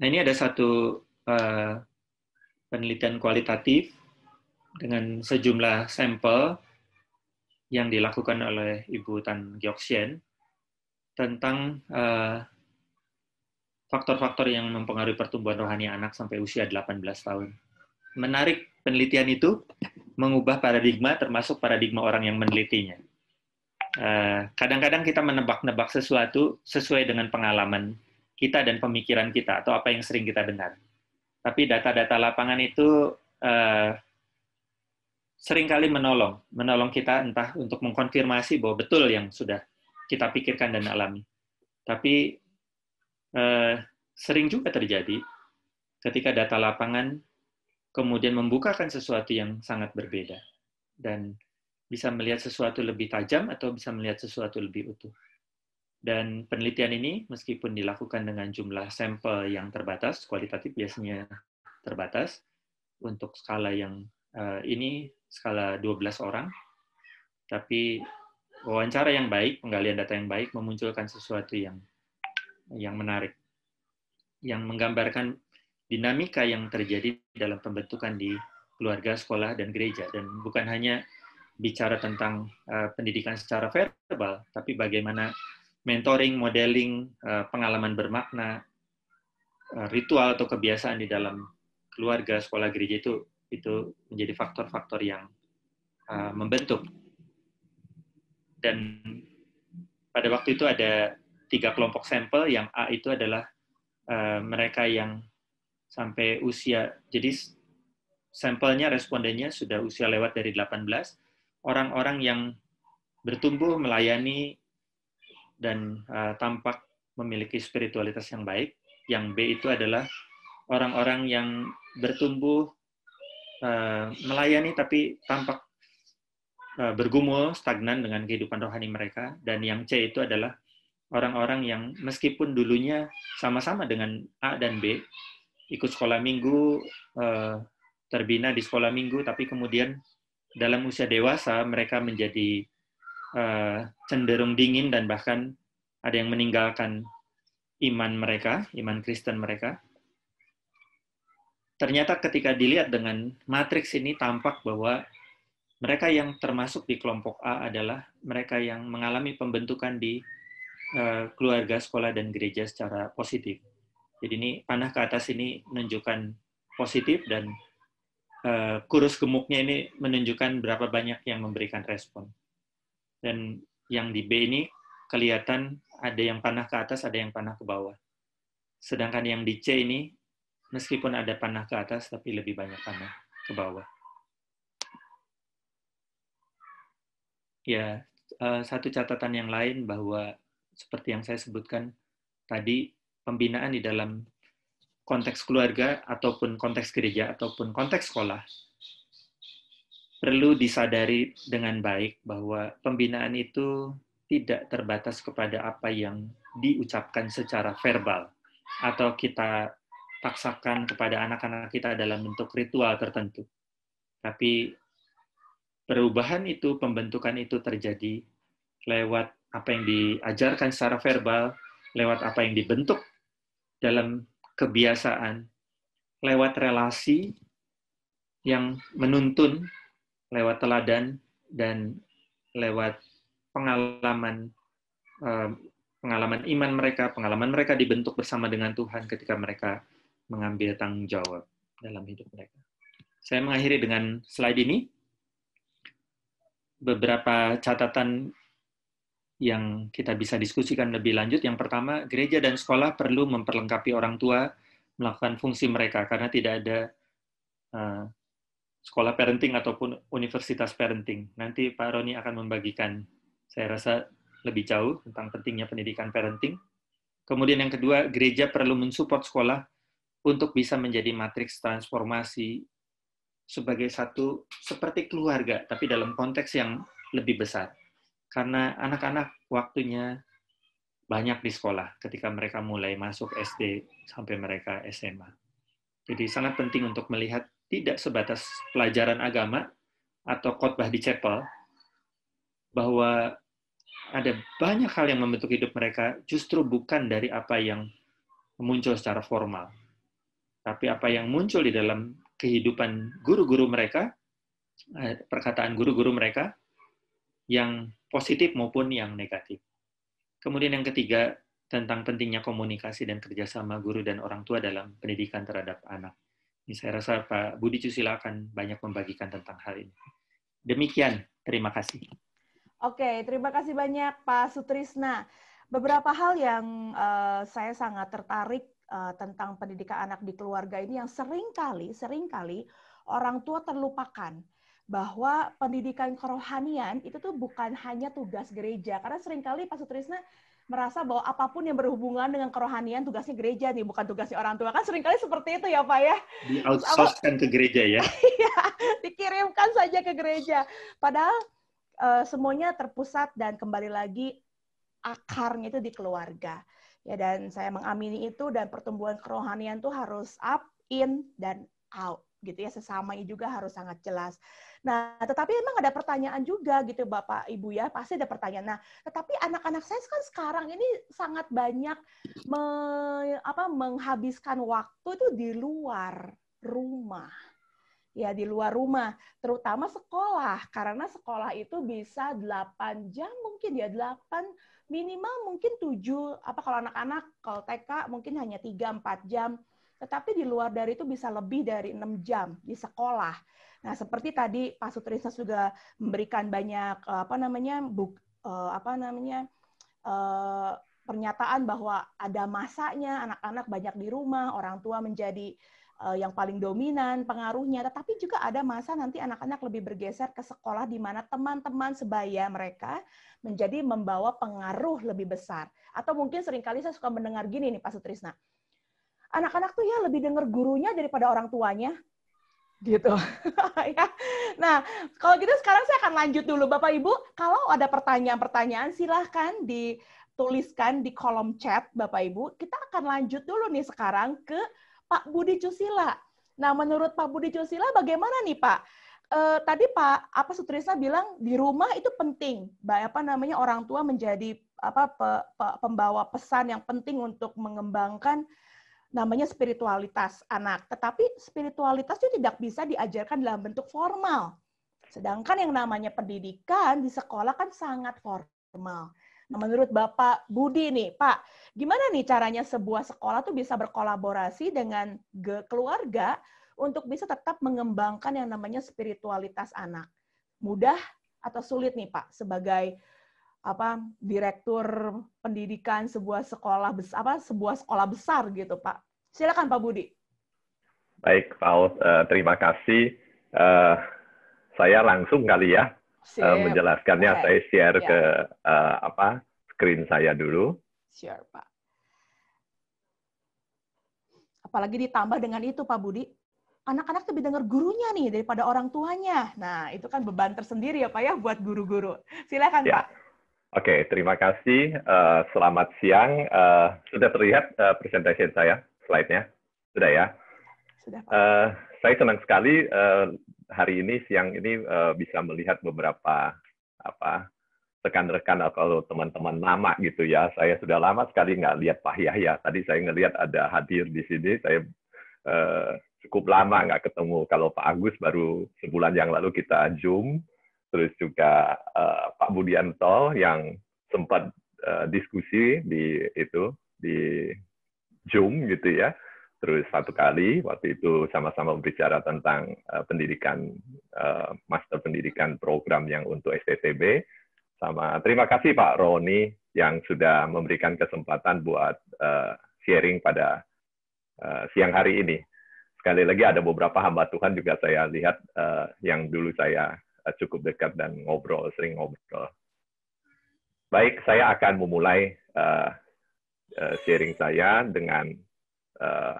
Nah ini ada satu uh, penelitian kualitatif dengan sejumlah sampel yang dilakukan oleh Ibu Tan Gyokshen tentang eh, faktor-faktor uh, yang mempengaruhi pertumbuhan rohani anak sampai usia 18 tahun. Menarik penelitian itu mengubah paradigma termasuk paradigma orang yang menelitinya. Eh, kadang-kadang kita menebak-nebak sesuatu sesuai dengan pengalaman kita dan pemikiran kita atau apa yang sering kita dengar. Tapi data-data lapangan itu eh, seringkali menolong, menolong kita entah untuk mengkonfirmasi bahwa betul yang sudah kita pikirkan dan alami. Tapi eh, sering juga terjadi ketika data lapangan kemudian membukakan sesuatu yang sangat berbeda dan bisa melihat sesuatu lebih tajam atau bisa melihat sesuatu lebih utuh. Dan penelitian ini meskipun dilakukan dengan jumlah sampel yang terbatas, kualitatif biasanya terbatas untuk skala yang uh, ini skala 12 orang. Tapi wawancara yang baik, penggalian data yang baik memunculkan sesuatu yang yang menarik yang menggambarkan dinamika yang terjadi dalam pembentukan di keluarga, sekolah, dan gereja. Dan bukan hanya bicara tentang uh, pendidikan secara verbal, tapi bagaimana mentoring, modeling, uh, pengalaman bermakna, uh, ritual atau kebiasaan di dalam keluarga, sekolah, gereja itu itu menjadi faktor-faktor yang uh, membentuk. Dan pada waktu itu ada tiga kelompok sampel, yang A itu adalah uh, mereka yang sampai usia. Jadi sampelnya respondennya sudah usia lewat dari 18, orang-orang yang bertumbuh melayani dan uh, tampak memiliki spiritualitas yang baik. Yang B itu adalah orang-orang yang bertumbuh uh, melayani tapi tampak uh, bergumul, stagnan dengan kehidupan rohani mereka. Dan yang C itu adalah orang-orang yang meskipun dulunya sama-sama dengan A dan B, ikut sekolah minggu, eh, terbina di sekolah minggu, tapi kemudian dalam usia dewasa mereka menjadi eh, cenderung dingin dan bahkan ada yang meninggalkan iman mereka, iman Kristen mereka. Ternyata ketika dilihat dengan matriks ini tampak bahwa mereka yang termasuk di kelompok A adalah mereka yang mengalami pembentukan di eh, keluarga, sekolah, dan gereja secara positif jadi ini panah ke atas ini menunjukkan positif dan uh, kurus gemuknya ini menunjukkan berapa banyak yang memberikan respon. Dan yang di B ini kelihatan ada yang panah ke atas, ada yang panah ke bawah. Sedangkan yang di C ini meskipun ada panah ke atas tapi lebih banyak panah ke bawah. Ya, uh, satu catatan yang lain bahwa seperti yang saya sebutkan tadi pembinaan di dalam konteks keluarga ataupun konteks gereja ataupun konteks sekolah perlu disadari dengan baik bahwa pembinaan itu tidak terbatas kepada apa yang diucapkan secara verbal atau kita paksakan kepada anak-anak kita dalam bentuk ritual tertentu. Tapi perubahan itu, pembentukan itu terjadi lewat apa yang diajarkan secara verbal, lewat apa yang dibentuk dalam kebiasaan lewat relasi yang menuntun lewat teladan dan lewat pengalaman eh, pengalaman iman mereka, pengalaman mereka dibentuk bersama dengan Tuhan ketika mereka mengambil tanggung jawab dalam hidup mereka. Saya mengakhiri dengan slide ini. Beberapa catatan yang kita bisa diskusikan lebih lanjut. Yang pertama, gereja dan sekolah perlu memperlengkapi orang tua melakukan fungsi mereka karena tidak ada uh, sekolah parenting ataupun universitas parenting. Nanti Pak Roni akan membagikan, saya rasa lebih jauh tentang pentingnya pendidikan parenting. Kemudian yang kedua, gereja perlu mensupport sekolah untuk bisa menjadi matriks transformasi sebagai satu seperti keluarga, tapi dalam konteks yang lebih besar karena anak-anak waktunya banyak di sekolah ketika mereka mulai masuk SD sampai mereka SMA. Jadi sangat penting untuk melihat tidak sebatas pelajaran agama atau khotbah di chapel bahwa ada banyak hal yang membentuk hidup mereka justru bukan dari apa yang muncul secara formal. Tapi apa yang muncul di dalam kehidupan guru-guru mereka, eh, perkataan guru-guru mereka yang positif maupun yang negatif. Kemudian yang ketiga, tentang pentingnya komunikasi dan kerjasama guru dan orang tua dalam pendidikan terhadap anak. Ini saya rasa Pak Budi Susila akan banyak membagikan tentang hal ini. Demikian, terima kasih. Oke, terima kasih banyak Pak Sutrisna. Beberapa hal yang uh, saya sangat tertarik uh, tentang pendidikan anak di keluarga ini yang seringkali, seringkali orang tua terlupakan bahwa pendidikan kerohanian itu tuh bukan hanya tugas gereja. Karena seringkali Pak Sutrisna merasa bahwa apapun yang berhubungan dengan kerohanian tugasnya gereja nih, bukan tugasnya orang tua. Kan seringkali seperti itu ya Pak ya. Di outsourcekan ke gereja ya. Iya, dikirimkan saja ke gereja. Padahal uh, semuanya terpusat dan kembali lagi akarnya itu di keluarga. Ya dan saya mengamini itu dan pertumbuhan kerohanian itu harus up, in dan out gitu ya sesama juga harus sangat jelas. Nah, tetapi memang ada pertanyaan juga gitu Bapak Ibu ya, pasti ada pertanyaan. Nah, tetapi anak-anak saya kan sekarang ini sangat banyak me, apa, menghabiskan waktu itu di luar rumah. Ya, di luar rumah, terutama sekolah karena sekolah itu bisa 8 jam mungkin ya 8 minimal mungkin 7 apa kalau anak-anak kalau TK mungkin hanya 3 4 jam tetapi di luar dari itu bisa lebih dari enam jam di sekolah. Nah, seperti tadi Pak Sutrisna juga memberikan banyak eh, apa namanya buk, eh, apa namanya eh, pernyataan bahwa ada masanya anak-anak banyak di rumah, orang tua menjadi yang paling dominan pengaruhnya, tetapi juga ada masa nanti anak-anak lebih bergeser ke sekolah di mana teman-teman sebaya mereka menjadi membawa pengaruh lebih besar. Atau mungkin seringkali saya suka mendengar gini nih Pak Sutrisna, anak-anak tuh ya lebih dengar gurunya daripada orang tuanya gitu. ya. Nah, kalau gitu sekarang saya akan lanjut dulu Bapak Ibu, kalau ada pertanyaan-pertanyaan silahkan dituliskan di kolom chat Bapak Ibu. Kita akan lanjut dulu nih sekarang ke Pak Budi Cusila. Nah, menurut Pak Budi Cusila bagaimana nih Pak? E, tadi Pak apa Sutrisna bilang di rumah itu penting, apa namanya orang tua menjadi apa pe, pe, pembawa pesan yang penting untuk mengembangkan namanya spiritualitas anak. Tetapi spiritualitas itu tidak bisa diajarkan dalam bentuk formal. Sedangkan yang namanya pendidikan di sekolah kan sangat formal. Nah, menurut Bapak Budi nih, Pak, gimana nih caranya sebuah sekolah tuh bisa berkolaborasi dengan keluarga untuk bisa tetap mengembangkan yang namanya spiritualitas anak? Mudah atau sulit nih, Pak, sebagai apa direktur pendidikan sebuah sekolah besar apa sebuah sekolah besar gitu Pak. Silakan Pak Budi. Baik Pak Aus, uh, terima kasih. Uh, saya langsung kali ya uh, menjelaskannya. Okay. Saya share yeah. ke uh, apa screen saya dulu. Share Pak. Apalagi ditambah dengan itu Pak Budi, anak-anak lebih dengar gurunya nih daripada orang tuanya. Nah itu kan beban tersendiri ya Pak ya buat guru-guru. Silakan yeah. Pak. Oke, okay, terima kasih. Uh, selamat siang. Uh, sudah terlihat uh, eh, presentasi saya, slide-nya? Sudah ya? Sudah. Uh, saya senang sekali uh, hari ini siang ini uh, bisa melihat beberapa apa rekan-rekan atau teman-teman lama gitu ya. Saya sudah lama sekali nggak lihat Pak Yahya. Tadi saya ngelihat ada hadir di sini. Saya uh, cukup lama nggak ketemu. Kalau Pak Agus baru sebulan yang lalu kita zoom terus juga uh, Pak Budianto yang sempat uh, diskusi di itu di Zoom gitu ya. Terus satu kali waktu itu sama-sama berbicara tentang uh, pendidikan uh, master pendidikan program yang untuk STTB sama terima kasih Pak Roni yang sudah memberikan kesempatan buat uh, sharing pada uh, siang hari ini. Sekali lagi ada beberapa hamba Tuhan juga saya lihat uh, yang dulu saya cukup dekat dan ngobrol, sering ngobrol. Baik, saya akan memulai uh, sharing saya dengan uh,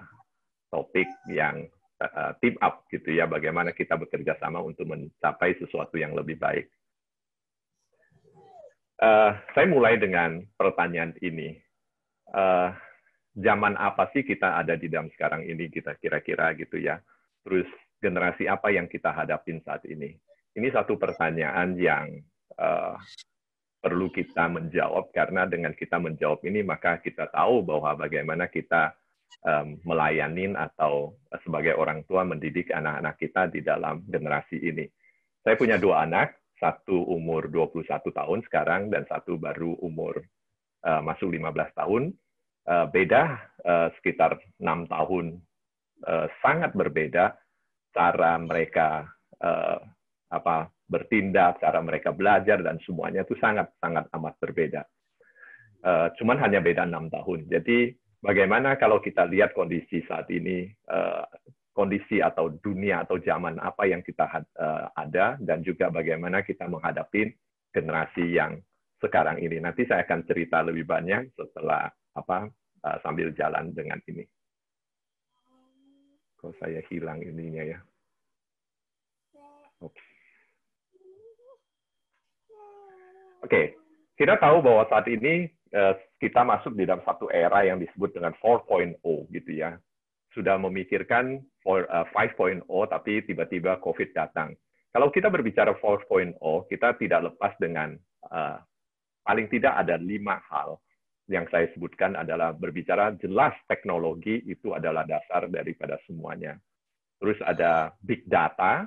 topik yang uh, team up gitu ya, bagaimana kita bekerja sama untuk mencapai sesuatu yang lebih baik. Uh, saya mulai dengan pertanyaan ini. Uh, zaman apa sih kita ada di dalam sekarang ini kita kira-kira gitu ya. Terus generasi apa yang kita hadapin saat ini? Ini satu pertanyaan yang uh, perlu kita menjawab karena dengan kita menjawab ini maka kita tahu bahwa bagaimana kita um, melayanin atau sebagai orang tua mendidik anak-anak kita di dalam generasi ini. Saya punya dua anak, satu umur 21 tahun sekarang dan satu baru umur uh, masuk 15 tahun. Uh, beda uh, sekitar enam tahun, uh, sangat berbeda cara mereka uh, apa bertindak, cara mereka belajar dan semuanya itu sangat sangat amat berbeda. Uh, cuman hanya beda enam tahun. Jadi bagaimana kalau kita lihat kondisi saat ini, uh, kondisi atau dunia atau zaman apa yang kita uh, ada dan juga bagaimana kita menghadapi generasi yang sekarang ini. Nanti saya akan cerita lebih banyak setelah apa uh, sambil jalan dengan ini. kalau saya hilang ininya ya? Oke. okay, kita tahu bahwa saat ini eh, kita masuk di dalam satu era yang disebut dengan 4.0 gitu ya. Sudah memikirkan 5.0 eh, tapi tiba-tiba COVID datang. Kalau kita berbicara 4.0, kita tidak lepas dengan eh, paling tidak ada lima hal yang saya sebutkan adalah berbicara jelas teknologi itu adalah dasar daripada semuanya. Terus ada big data,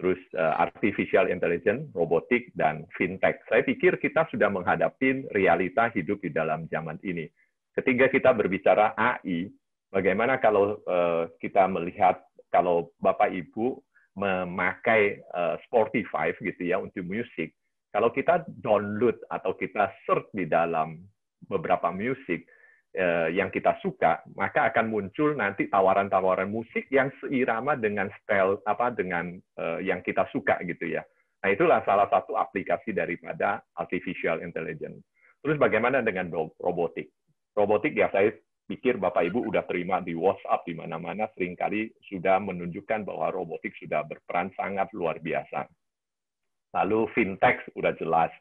terus uh, artificial intelligence, robotik, dan fintech. Saya pikir kita sudah menghadapi realita hidup di dalam zaman ini. Ketika kita berbicara AI, bagaimana kalau uh, kita melihat kalau Bapak Ibu memakai uh, Spotify gitu ya untuk musik, kalau kita download atau kita search di dalam beberapa musik, Eh, yang kita suka, maka akan muncul nanti tawaran-tawaran musik yang seirama dengan style apa dengan uh, yang kita suka gitu ya. Nah itulah salah satu aplikasi daripada artificial intelligence. Terus bagaimana dengan robotik? Robotik ya saya pikir Bapak Ibu udah terima di WhatsApp di mana-mana seringkali sudah menunjukkan bahwa robotik sudah berperan sangat luar biasa. Lalu fintech sudah jelas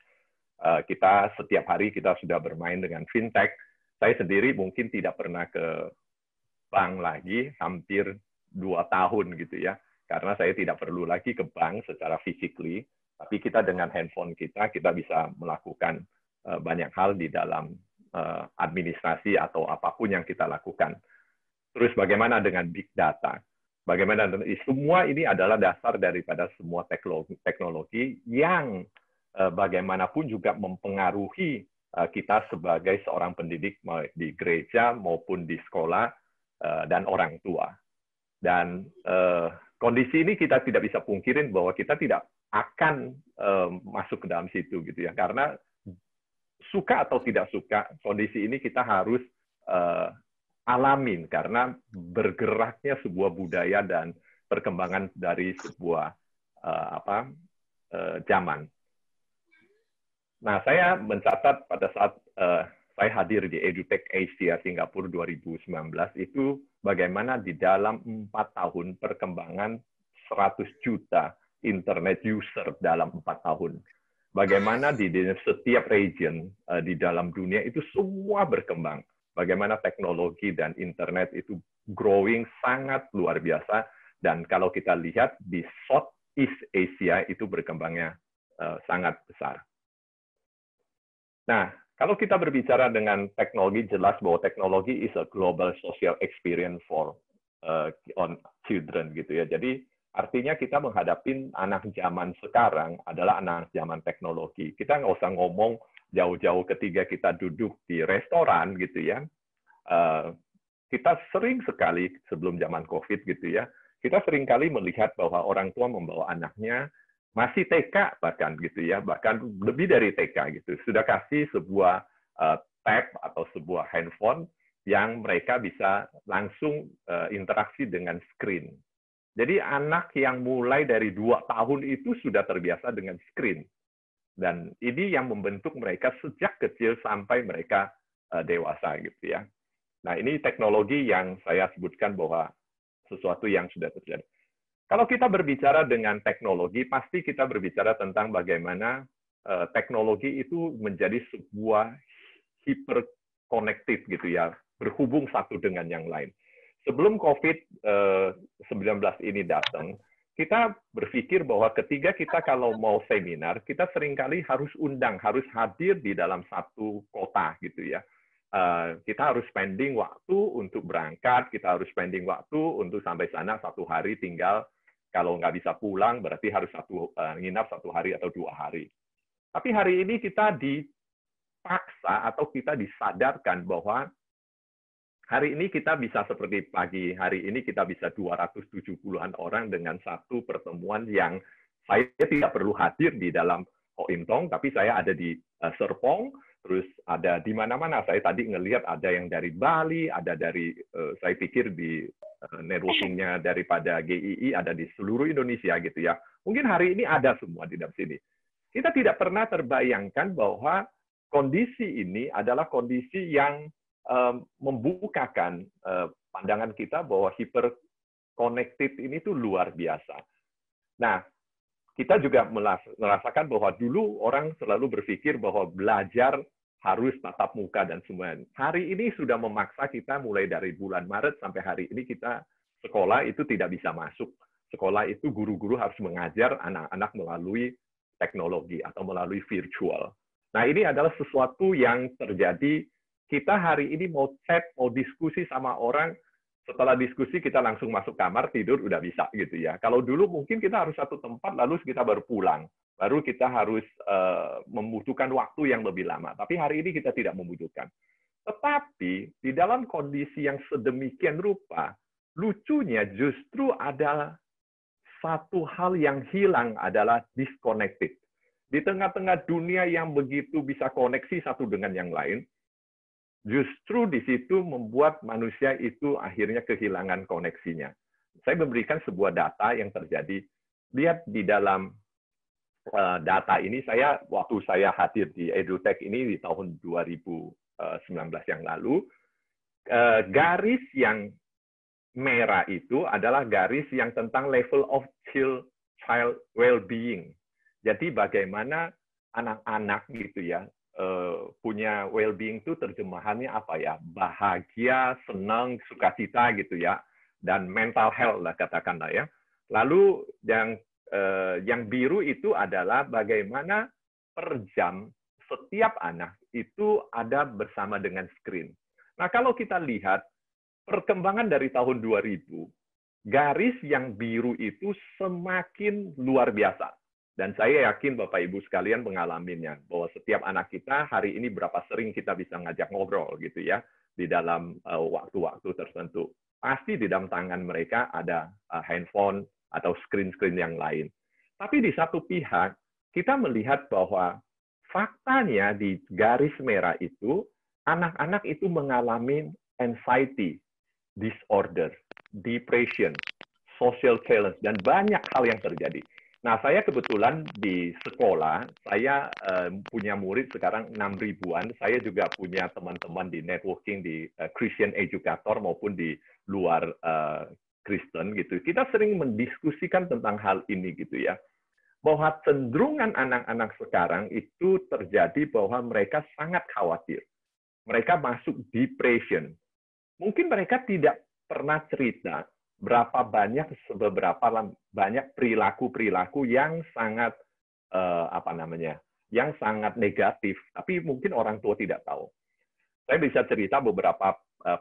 eh, kita setiap hari kita sudah bermain dengan fintech saya sendiri mungkin tidak pernah ke bank lagi hampir dua tahun gitu ya karena saya tidak perlu lagi ke bank secara physically tapi kita dengan handphone kita kita bisa melakukan eh, banyak hal di dalam eh, administrasi atau apapun yang kita lakukan terus bagaimana dengan big data bagaimana semua ini adalah dasar daripada semua teknologi yang eh, bagaimanapun juga mempengaruhi Eh, kita sebagai seorang pendidik di gereja maupun di sekolah eh, dan orang tua. Dan eh, kondisi ini kita tidak bisa pungkirin bahwa kita tidak akan masuk ke dalam situ gitu ya karena suka atau tidak suka kondisi ini kita harus alamin karena hmm. bergeraknya sebuah budaya dan perkembangan dari sebuah apa zaman Nah, saya mencatat pada saat uh, saya hadir di EduTech Asia Singapura 2019 itu bagaimana di dalam empat tahun perkembangan 100 juta internet user dalam empat tahun. Bagaimana di, setiap region uh, di dalam dunia itu semua berkembang. Bagaimana teknologi dan internet itu growing sangat luar biasa. Dan kalau kita lihat di Southeast Asia itu berkembangnya uh, sangat besar. Nah, kalau kita berbicara dengan teknologi, jelas bahwa teknologi is a global social experience for uh, on children gitu ya. Jadi artinya kita menghadapi anak zaman sekarang adalah anak zaman teknologi. Kita nggak usah ngomong jauh-jauh ketiga kita duduk di restoran gitu ya. Uh, kita sering sekali sebelum zaman COVID gitu ya, kita sering kali melihat bahwa orang tua membawa anaknya masih TK bahkan gitu ya, bahkan lebih dari TK gitu. Sudah kasih sebuah uh, tab atau sebuah handphone yang mereka bisa langsung uh, interaksi dengan screen. Jadi anak yang mulai dari dua tahun itu sudah terbiasa dengan screen. Dan ini yang membentuk mereka sejak kecil sampai mereka uh, dewasa gitu ya. Nah ini teknologi yang saya sebutkan bahwa sesuatu yang sudah terjadi. Kalau kita berbicara dengan teknologi, pasti kita berbicara tentang bagaimana uh, teknologi itu menjadi sebuah hiperkonektif gitu ya, berhubung satu dengan yang lain. Sebelum COVID-19 eh, ini datang, kita berpikir bahwa ketiga kita kalau mau seminar, kita seringkali harus undang, harus hadir di dalam satu kota gitu ya. Eh, kita harus spending waktu untuk berangkat, kita harus spending waktu untuk sampai sana satu hari tinggal kalau nggak bisa pulang, berarti harus satu uh, nginap satu hari atau dua hari. Tapi hari ini kita dipaksa atau kita disadarkan bahwa Hari ini kita bisa seperti pagi hari ini kita bisa 270-an orang dengan satu pertemuan yang saya tidak perlu hadir di dalam Hointong, tapi saya ada di uh, Serpong, terus ada di mana-mana. Saya tadi ngelihat ada yang dari Bali, ada dari uh, saya pikir di Eh, networkingnya daripada GII ada di seluruh Indonesia gitu ya. Mungkin hari ini ada semua di dalam sini. Kita tidak pernah terbayangkan bahwa kondisi ini adalah kondisi yang um, membukakan uh, pandangan kita bahwa connected ini tuh luar biasa. Nah, kita juga merasakan bahwa dulu orang selalu berpikir bahwa belajar harus tatap muka dan semuanya. Hari ini sudah memaksa kita mulai dari bulan Maret sampai hari ini kita sekolah itu tidak bisa masuk. Sekolah itu guru-guru harus mengajar anak-anak melalui teknologi atau melalui virtual. Nah, ini adalah sesuatu yang terjadi kita hari ini mau chat, mau diskusi sama orang, setelah diskusi kita langsung masuk kamar tidur udah bisa gitu ya. Kalau dulu mungkin kita harus satu tempat lalu kita baru pulang baru kita harus uh, membutuhkan waktu yang lebih lama. Tapi hari ini kita tidak membutuhkan. Tetapi di dalam kondisi yang sedemikian rupa, lucunya justru ada satu hal yang hilang adalah disconnected. Di tengah-tengah dunia yang begitu bisa koneksi satu dengan yang lain, justru di situ membuat manusia itu akhirnya kehilangan koneksinya. Saya memberikan sebuah data yang terjadi. Lihat di dalam Eh, data ini saya waktu saya hadir di EduTech ini di tahun 2019 yang lalu eh, garis yang merah itu adalah garis yang tentang level of child child well-being. Jadi bagaimana anak-anak gitu ya eh, punya well-being itu terjemahannya apa ya? Bahagia, senang, sukacita gitu ya, dan mental health lah katakanlah ya. Lalu yang Eh, yang biru itu adalah bagaimana per jam setiap anak itu ada bersama dengan screen. Nah, kalau kita lihat perkembangan dari tahun 2000, garis yang biru itu semakin luar biasa. Dan saya yakin Bapak Ibu sekalian mengalaminya bahwa setiap anak kita hari ini berapa sering kita bisa ngajak ngobrol gitu ya di dalam eh, waktu-waktu tertentu. Pasti di dalam tangan mereka ada eh, handphone, atau screen-screen yang lain. Tapi di satu pihak, kita melihat bahwa faktanya di garis merah itu, anak-anak itu mengalami anxiety, disorder, depression, social challenge, dan banyak hal yang terjadi. Nah, saya kebetulan di sekolah, saya eh, punya murid sekarang 6 ribuan. Saya juga punya teman-teman di networking di eh, Christian Educator maupun di luar eh, Kristen gitu, kita sering mendiskusikan tentang hal ini gitu ya. Bahwa cenderungan anak-anak sekarang itu terjadi bahwa mereka sangat khawatir. Mereka masuk depression. Mungkin mereka tidak pernah cerita berapa banyak seberapa banyak perilaku-perilaku yang sangat eh, apa namanya? yang sangat negatif, tapi mungkin orang tua tidak tahu. Saya bisa cerita beberapa eh,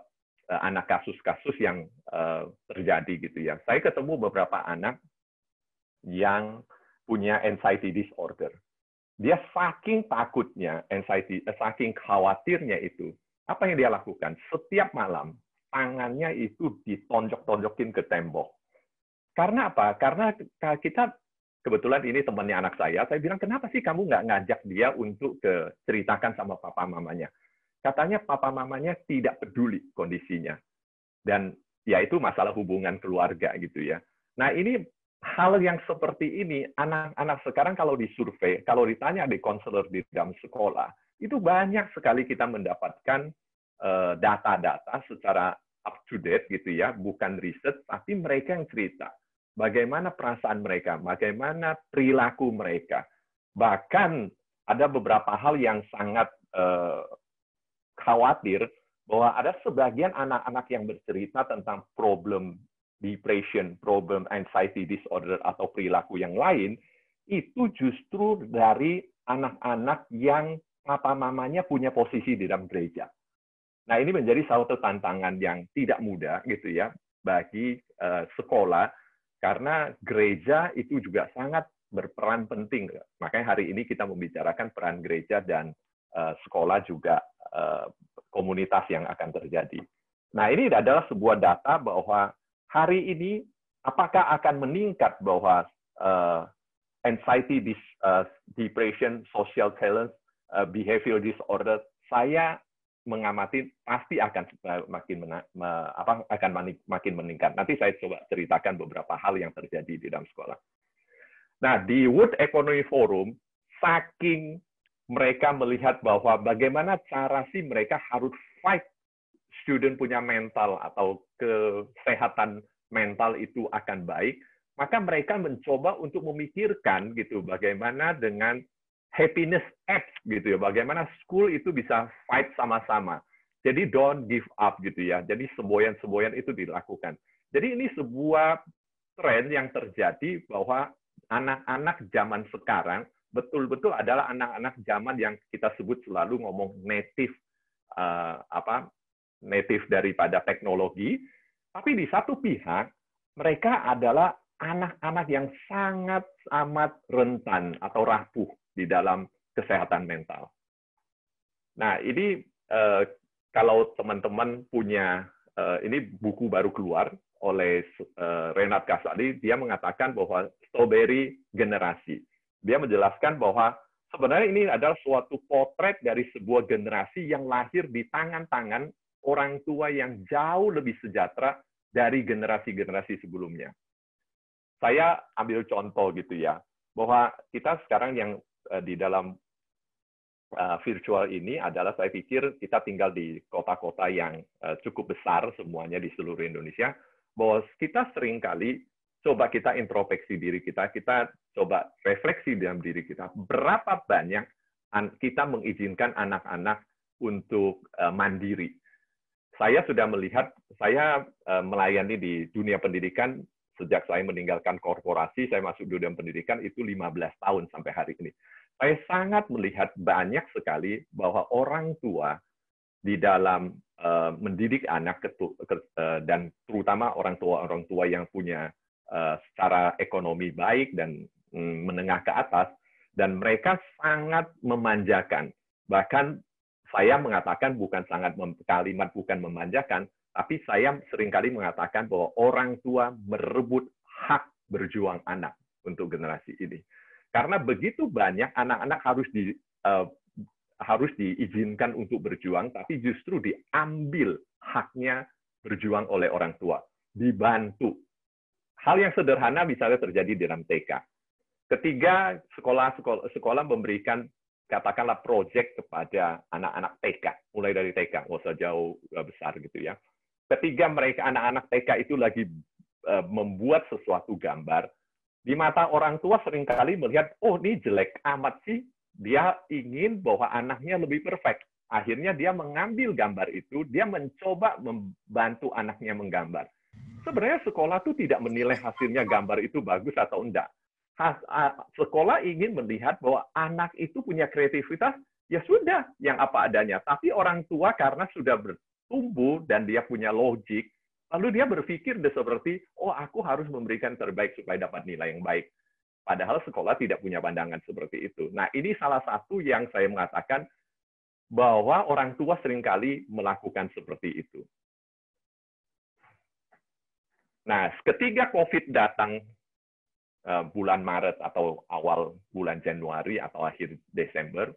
Eh, anak kasus-kasus yang eh, terjadi gitu ya. Saya ketemu beberapa anak yang punya anxiety disorder. Dia saking takutnya anxiety, eh, saking khawatirnya itu, apa yang dia lakukan? Setiap malam tangannya itu ditonjok-tonjokin ke tembok. Karena apa? Karena kita kebetulan ini temannya anak saya, saya bilang kenapa sih kamu nggak ngajak dia untuk ke ceritakan sama papa mamanya? Katanya papa mamanya tidak peduli kondisinya. Dan ya itu masalah hubungan keluarga gitu ya. Nah ini hal yang seperti ini anak-anak sekarang kalau disurvei, kalau ditanya di konselor di dalam sekolah, itu banyak sekali kita mendapatkan eh, data-data uh, secara up to date gitu ya, bukan riset, tapi mereka yang cerita bagaimana perasaan mereka, bagaimana perilaku mereka. Bahkan ada beberapa hal yang sangat uh, khawatir bahwa ada sebagian anak-anak yang bercerita tentang problem depression, problem anxiety disorder atau perilaku yang lain itu justru dari anak-anak yang apa mamanya punya posisi di dalam gereja. Nah, ini menjadi satu tantangan yang tidak mudah gitu ya bagi uh, sekolah karena gereja itu juga sangat berperan penting. Makanya hari ini kita membicarakan peran gereja dan Eh, sekolah juga eh, komunitas yang akan terjadi. Nah, ini adalah sebuah data bahwa hari ini apakah akan meningkat bahwa eh, anxiety, depression, social challenge, uh, behavioral disorder, saya mengamati pasti akan makin apa akan makin meningkat. Nanti saya coba ceritakan beberapa hal yang terjadi di dalam sekolah. Nah, di World Economy Forum saking mereka melihat bahwa bagaimana cara sih mereka harus fight student punya mental atau kesehatan mental itu akan baik, maka mereka mencoba untuk memikirkan gitu bagaimana dengan happiness apps gitu ya, bagaimana school itu bisa fight sama-sama. Jadi don't give up gitu ya. Jadi semboyan-semboyan itu dilakukan. Jadi ini sebuah tren yang terjadi bahwa anak-anak zaman sekarang betul-betul adalah anak-anak zaman yang kita sebut selalu ngomong native uh, apa native daripada teknologi, tapi di satu pihak mereka adalah anak-anak yang sangat amat rentan atau rapuh di dalam kesehatan mental. Nah, ini eh, kalau teman-teman punya eh, ini buku baru keluar oleh eh, Renat Kasali, dia mengatakan bahwa strawberry generasi dia menjelaskan bahwa sebenarnya ini adalah suatu potret dari sebuah generasi yang lahir di tangan-tangan orang tua yang jauh lebih sejahtera dari generasi-generasi sebelumnya. Saya ambil contoh gitu ya, bahwa kita sekarang yang eh, di dalam eh, virtual ini adalah saya pikir kita tinggal di kota-kota yang eh, cukup besar semuanya di seluruh Indonesia, bahwa kita seringkali coba kita introspeksi diri kita, kita coba refleksi dalam diri kita berapa banyak kita mengizinkan anak-anak untuk eh, mandiri. Saya sudah melihat saya eh, melayani di dunia pendidikan sejak saya meninggalkan korporasi, saya masuk dunia pendidikan itu 15 tahun sampai hari ini. Saya sangat melihat banyak sekali bahwa orang tua di dalam eh, mendidik anak dan terutama orang tua orang tua yang punya secara ekonomi baik dan Mm, menengah ke atas dan mereka sangat memanjakan. Bahkan saya mengatakan bukan sangat kalimat bukan memanjakan, tapi saya seringkali mengatakan bahwa orang tua merebut hak berjuang anak untuk generasi ini. Karena begitu banyak anak-anak harus di uh, harus diizinkan untuk berjuang, tapi justru diambil haknya berjuang oleh orang tua, dibantu. Hal yang sederhana misalnya terjadi dalam TK. Ketiga, sekolah sekolah, sekolah memberikan katakanlah proyek kepada anak-anak TK, mulai dari TK, nggak usah jauh besar gitu ya. Ketiga, mereka anak-anak TK itu lagi uh, membuat sesuatu gambar. Di mata orang tua seringkali melihat, oh ini jelek amat sih, dia ingin bahwa anaknya lebih perfect. Akhirnya dia mengambil gambar itu, dia mencoba membantu anaknya menggambar. Sebenarnya sekolah itu tidak menilai hasilnya gambar itu bagus atau enggak sekolah ingin melihat bahwa anak itu punya kreativitas, ya sudah, yang apa adanya. Tapi orang tua karena sudah bertumbuh dan dia punya logik, lalu dia berpikir seperti, oh aku harus memberikan terbaik supaya dapat nilai yang baik. Padahal sekolah tidak punya pandangan seperti itu. Nah, ini salah satu yang saya mengatakan bahwa orang tua seringkali melakukan seperti itu. Nah, ketiga COVID datang Eh, bulan Maret atau awal bulan Januari atau akhir Desember,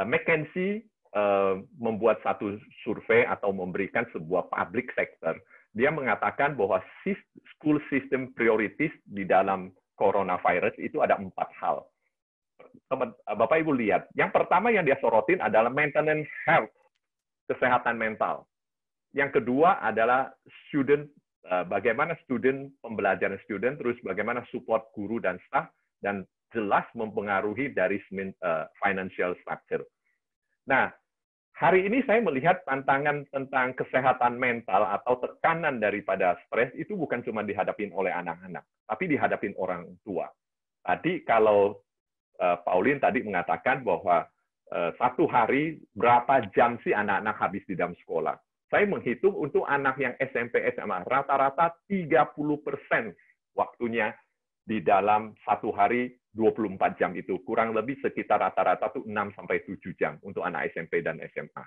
eh, McKinsey eh, membuat satu survei atau memberikan sebuah public sector. Dia mengatakan bahwa school system priorities di dalam coronavirus itu ada empat hal. Bapak Ibu lihat, yang pertama yang dia sorotin adalah maintenance health, kesehatan mental. Yang kedua adalah student Eh, bagaimana student, pembelajaran student, terus bagaimana support guru dan staff, dan jelas mempengaruhi dari eh, financial structure. Nah, hari ini saya melihat tantangan tentang kesehatan mental atau tekanan daripada stres itu bukan cuma dihadapin oleh anak-anak, tapi dihadapin orang tua. Tadi kalau eh, Pauline tadi mengatakan bahwa satu hari berapa jam sih anak-anak habis di dalam sekolah. Saya menghitung untuk anak yang SMP, SMA, rata-rata 30 persen waktunya di dalam satu hari 24 jam itu. Kurang lebih sekitar rata-rata tuh 6 sampai 7 jam untuk anak SMP dan SMA.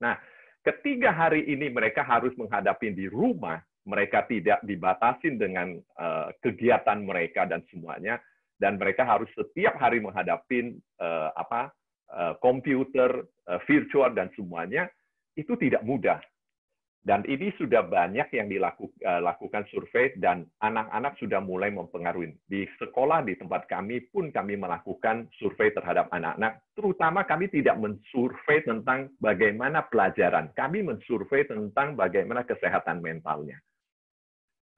Nah, ketiga hari ini mereka harus menghadapi di rumah, mereka tidak dibatasi dengan uh, kegiatan mereka dan semuanya dan mereka harus setiap hari menghadapi uh, eh, apa uh, komputer uh, virtual dan semuanya itu tidak mudah. Dan ini sudah banyak yang dilakukan eh, survei dan anak-anak sudah mulai mempengaruhi. Di sekolah, di tempat kami pun kami melakukan survei terhadap anak-anak. Terutama kami tidak mensurvei tentang bagaimana pelajaran. Kami mensurvei tentang bagaimana kesehatan mentalnya.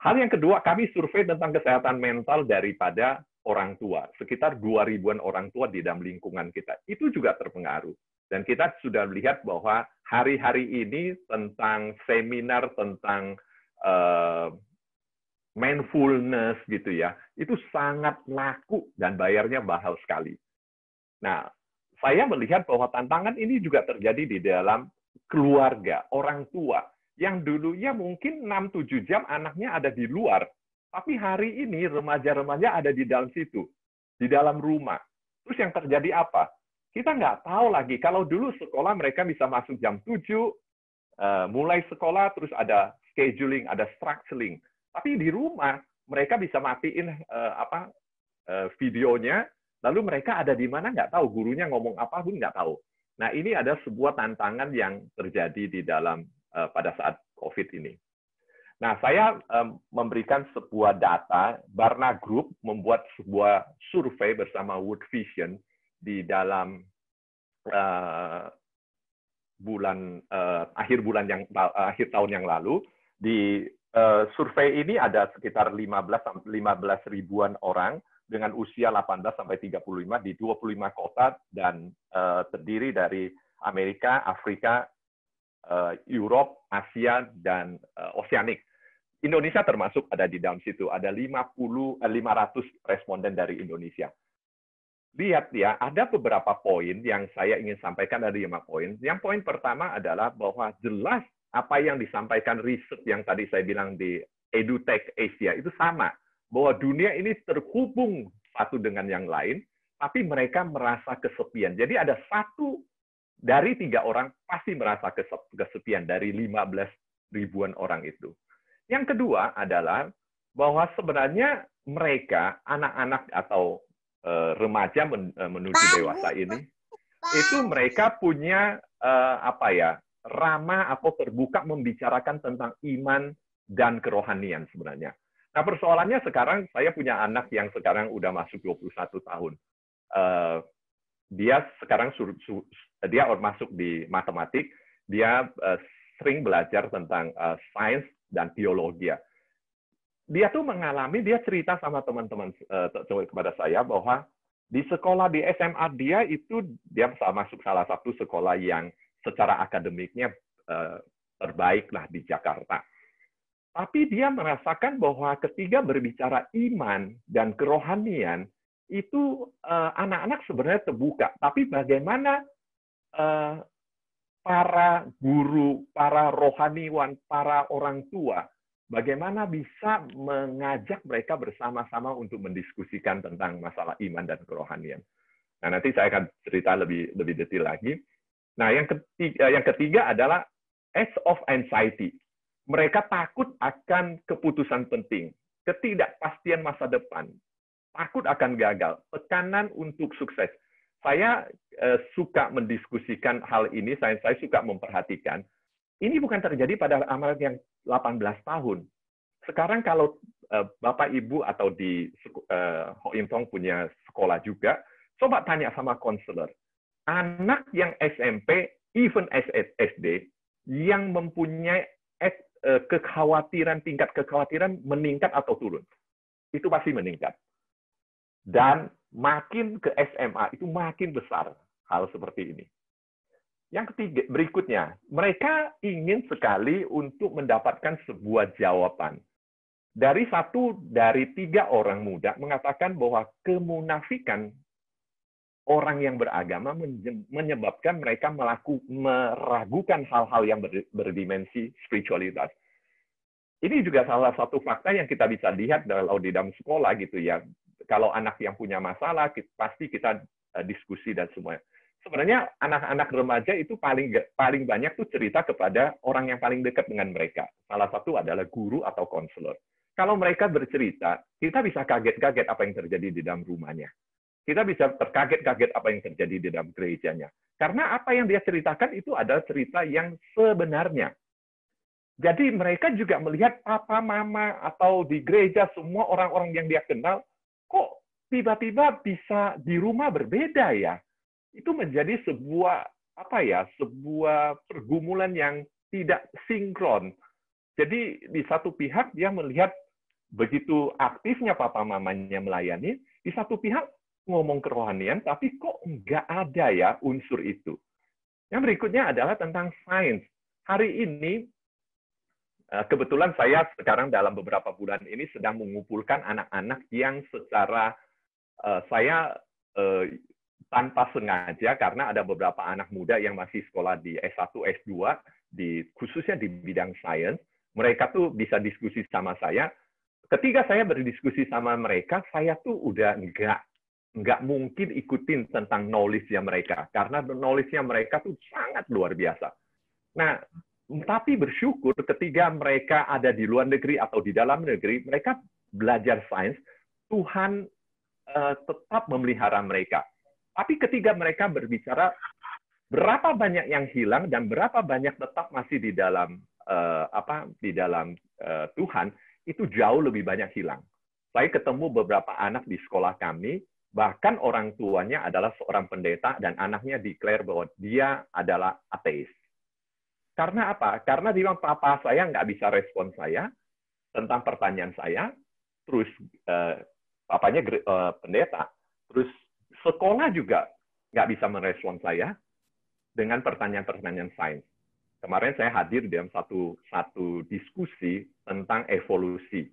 Hal yang kedua, kami survei tentang kesehatan mental daripada orang tua. Sekitar 2000 ribuan orang tua di dalam lingkungan kita. Itu juga terpengaruh. Dan kita sudah melihat bahwa hari-hari ini tentang seminar tentang uh, mindfulness gitu ya, itu sangat laku dan bayarnya mahal sekali. Nah, saya melihat bahwa tantangan ini juga terjadi di dalam keluarga, orang tua yang dulunya mungkin 6-7 jam anaknya ada di luar, tapi hari ini remaja-remaja ada di dalam situ, di dalam rumah. Terus yang terjadi apa? Kita nggak tahu lagi. Kalau dulu sekolah mereka bisa masuk jam 7, eh, mulai sekolah terus ada scheduling, ada structuring. Tapi di rumah mereka bisa matiin eh, apa eh, videonya, lalu mereka ada di mana nggak tahu, gurunya ngomong apa pun nggak tahu. Nah ini ada sebuah tantangan yang terjadi di dalam pada saat COVID ini. Nah, saya memberikan sebuah data, Barna Group membuat sebuah survei bersama Wood Vision di dalam uh, bulan uh, akhir bulan yang uh, akhir tahun yang lalu di uh, survei ini ada sekitar 15 15 ribuan orang dengan usia 18 sampai 35 di 25 kota dan uh, terdiri dari Amerika, Afrika, uh, Europe, Asia dan uh, Oceanik. Indonesia termasuk ada di dalam situ. Ada 50 500 responden dari Indonesia lihat ya, ada beberapa poin yang saya ingin sampaikan dari lima poin. Yang poin pertama adalah bahwa jelas apa yang disampaikan riset yang tadi saya bilang di EduTech Asia itu sama bahwa dunia ini terhubung satu dengan yang lain, tapi mereka merasa kesepian. Jadi ada satu dari tiga orang pasti merasa kesepian dari 15 ribuan orang itu. Yang kedua adalah bahwa sebenarnya mereka, anak-anak atau Eh, remaja men, eh, menuju dewasa ini itu mereka punya eh, apa ya ramah atau terbuka membicarakan tentang iman dan kerohanian sebenarnya. Nah persoalannya sekarang saya punya anak yang sekarang udah masuk 21 tahun. Uh, dia sekarang sur, sur, dia masuk di matematik, dia uh, sering belajar tentang uh, sains dan teologi. Ya dia tuh mengalami dia cerita sama teman-teman uh, kepada saya bahwa di sekolah di SMA dia itu dia masuk salah satu sekolah yang secara akademiknya uh, terbaik lah di Jakarta. Tapi dia merasakan bahwa ketiga berbicara iman dan kerohanian itu eh, anak-anak uh, sebenarnya terbuka. Tapi bagaimana uh, para guru, para rohaniwan, para orang tua bagaimana bisa mengajak mereka bersama-sama untuk mendiskusikan tentang masalah iman dan kerohanian. Nah, nanti saya akan cerita lebih lebih detail lagi. Nah, yang ketiga, eh, yang ketiga adalah S of anxiety. Mereka takut akan keputusan penting, ketidakpastian masa depan, takut akan gagal, tekanan untuk sukses. Saya eh, suka mendiskusikan hal ini, saya, saya suka memperhatikan. Ini bukan terjadi pada amalan yang 18 tahun. Sekarang kalau eh, Bapak Ibu atau di uh, eh, Hoim Tong punya sekolah juga, coba tanya sama konselor. Anak yang SMP, even SD, yang mempunyai eh, kekhawatiran, tingkat kekhawatiran meningkat atau turun. Itu pasti meningkat. Dan makin ke SMA, itu makin besar hal seperti ini. Yang ketiga, berikutnya, mereka ingin sekali untuk mendapatkan sebuah jawaban. Dari satu dari tiga orang muda mengatakan bahwa kemunafikan orang yang beragama menyebabkan mereka melaku, meragukan hal-hal yang ber, berdimensi spiritualitas. Ini juga salah satu fakta yang kita bisa lihat dalam di dalam sekolah gitu ya. Kalau anak yang punya masalah, pasti kita eh, diskusi dan semuanya sebenarnya anak-anak remaja itu paling paling banyak tuh cerita kepada orang yang paling dekat dengan mereka. Salah satu adalah guru atau konselor. Kalau mereka bercerita, kita bisa kaget-kaget apa yang terjadi di dalam rumahnya. Kita bisa terkaget-kaget apa yang terjadi di dalam gerejanya. Karena apa yang dia ceritakan itu adalah cerita yang sebenarnya. Jadi mereka juga melihat papa, mama, atau di gereja semua orang-orang yang dia kenal, kok tiba-tiba bisa di rumah berbeda ya? itu menjadi sebuah apa ya sebuah pergumulan yang tidak sinkron. Jadi di satu pihak dia melihat begitu aktifnya papa mamanya melayani, di satu pihak ngomong kerohanian, tapi kok nggak ada ya unsur itu. Yang berikutnya adalah tentang sains. Hari ini, eh, kebetulan saya sekarang dalam beberapa bulan ini sedang mengumpulkan anak-anak yang secara eh, saya eh, tanpa sengaja karena ada beberapa anak muda yang masih sekolah di S1, S2 di khususnya di bidang sains, mereka tuh bisa diskusi sama saya. Ketika saya berdiskusi sama mereka, saya tuh udah enggak, nggak mungkin ikutin tentang knowledge-nya mereka karena knowledge-nya mereka tuh sangat luar biasa. Nah, tapi bersyukur ketika mereka ada di luar negeri atau di dalam negeri, mereka belajar sains, Tuhan uh, tetap memelihara mereka tapi ketika mereka berbicara berapa banyak yang hilang dan berapa banyak tetap masih di dalam uh, apa di dalam uh, Tuhan itu jauh lebih banyak hilang. Saya ketemu beberapa anak di sekolah kami, bahkan orang tuanya adalah seorang pendeta dan anaknya declare bahwa dia adalah ateis. Karena apa? Karena dia bilang, papa saya nggak bisa respon saya tentang pertanyaan saya, terus uh, papanya uh, pendeta, terus sekolah juga nggak bisa merespon saya dengan pertanyaan-pertanyaan sains. Kemarin saya hadir dalam satu satu diskusi tentang evolusi.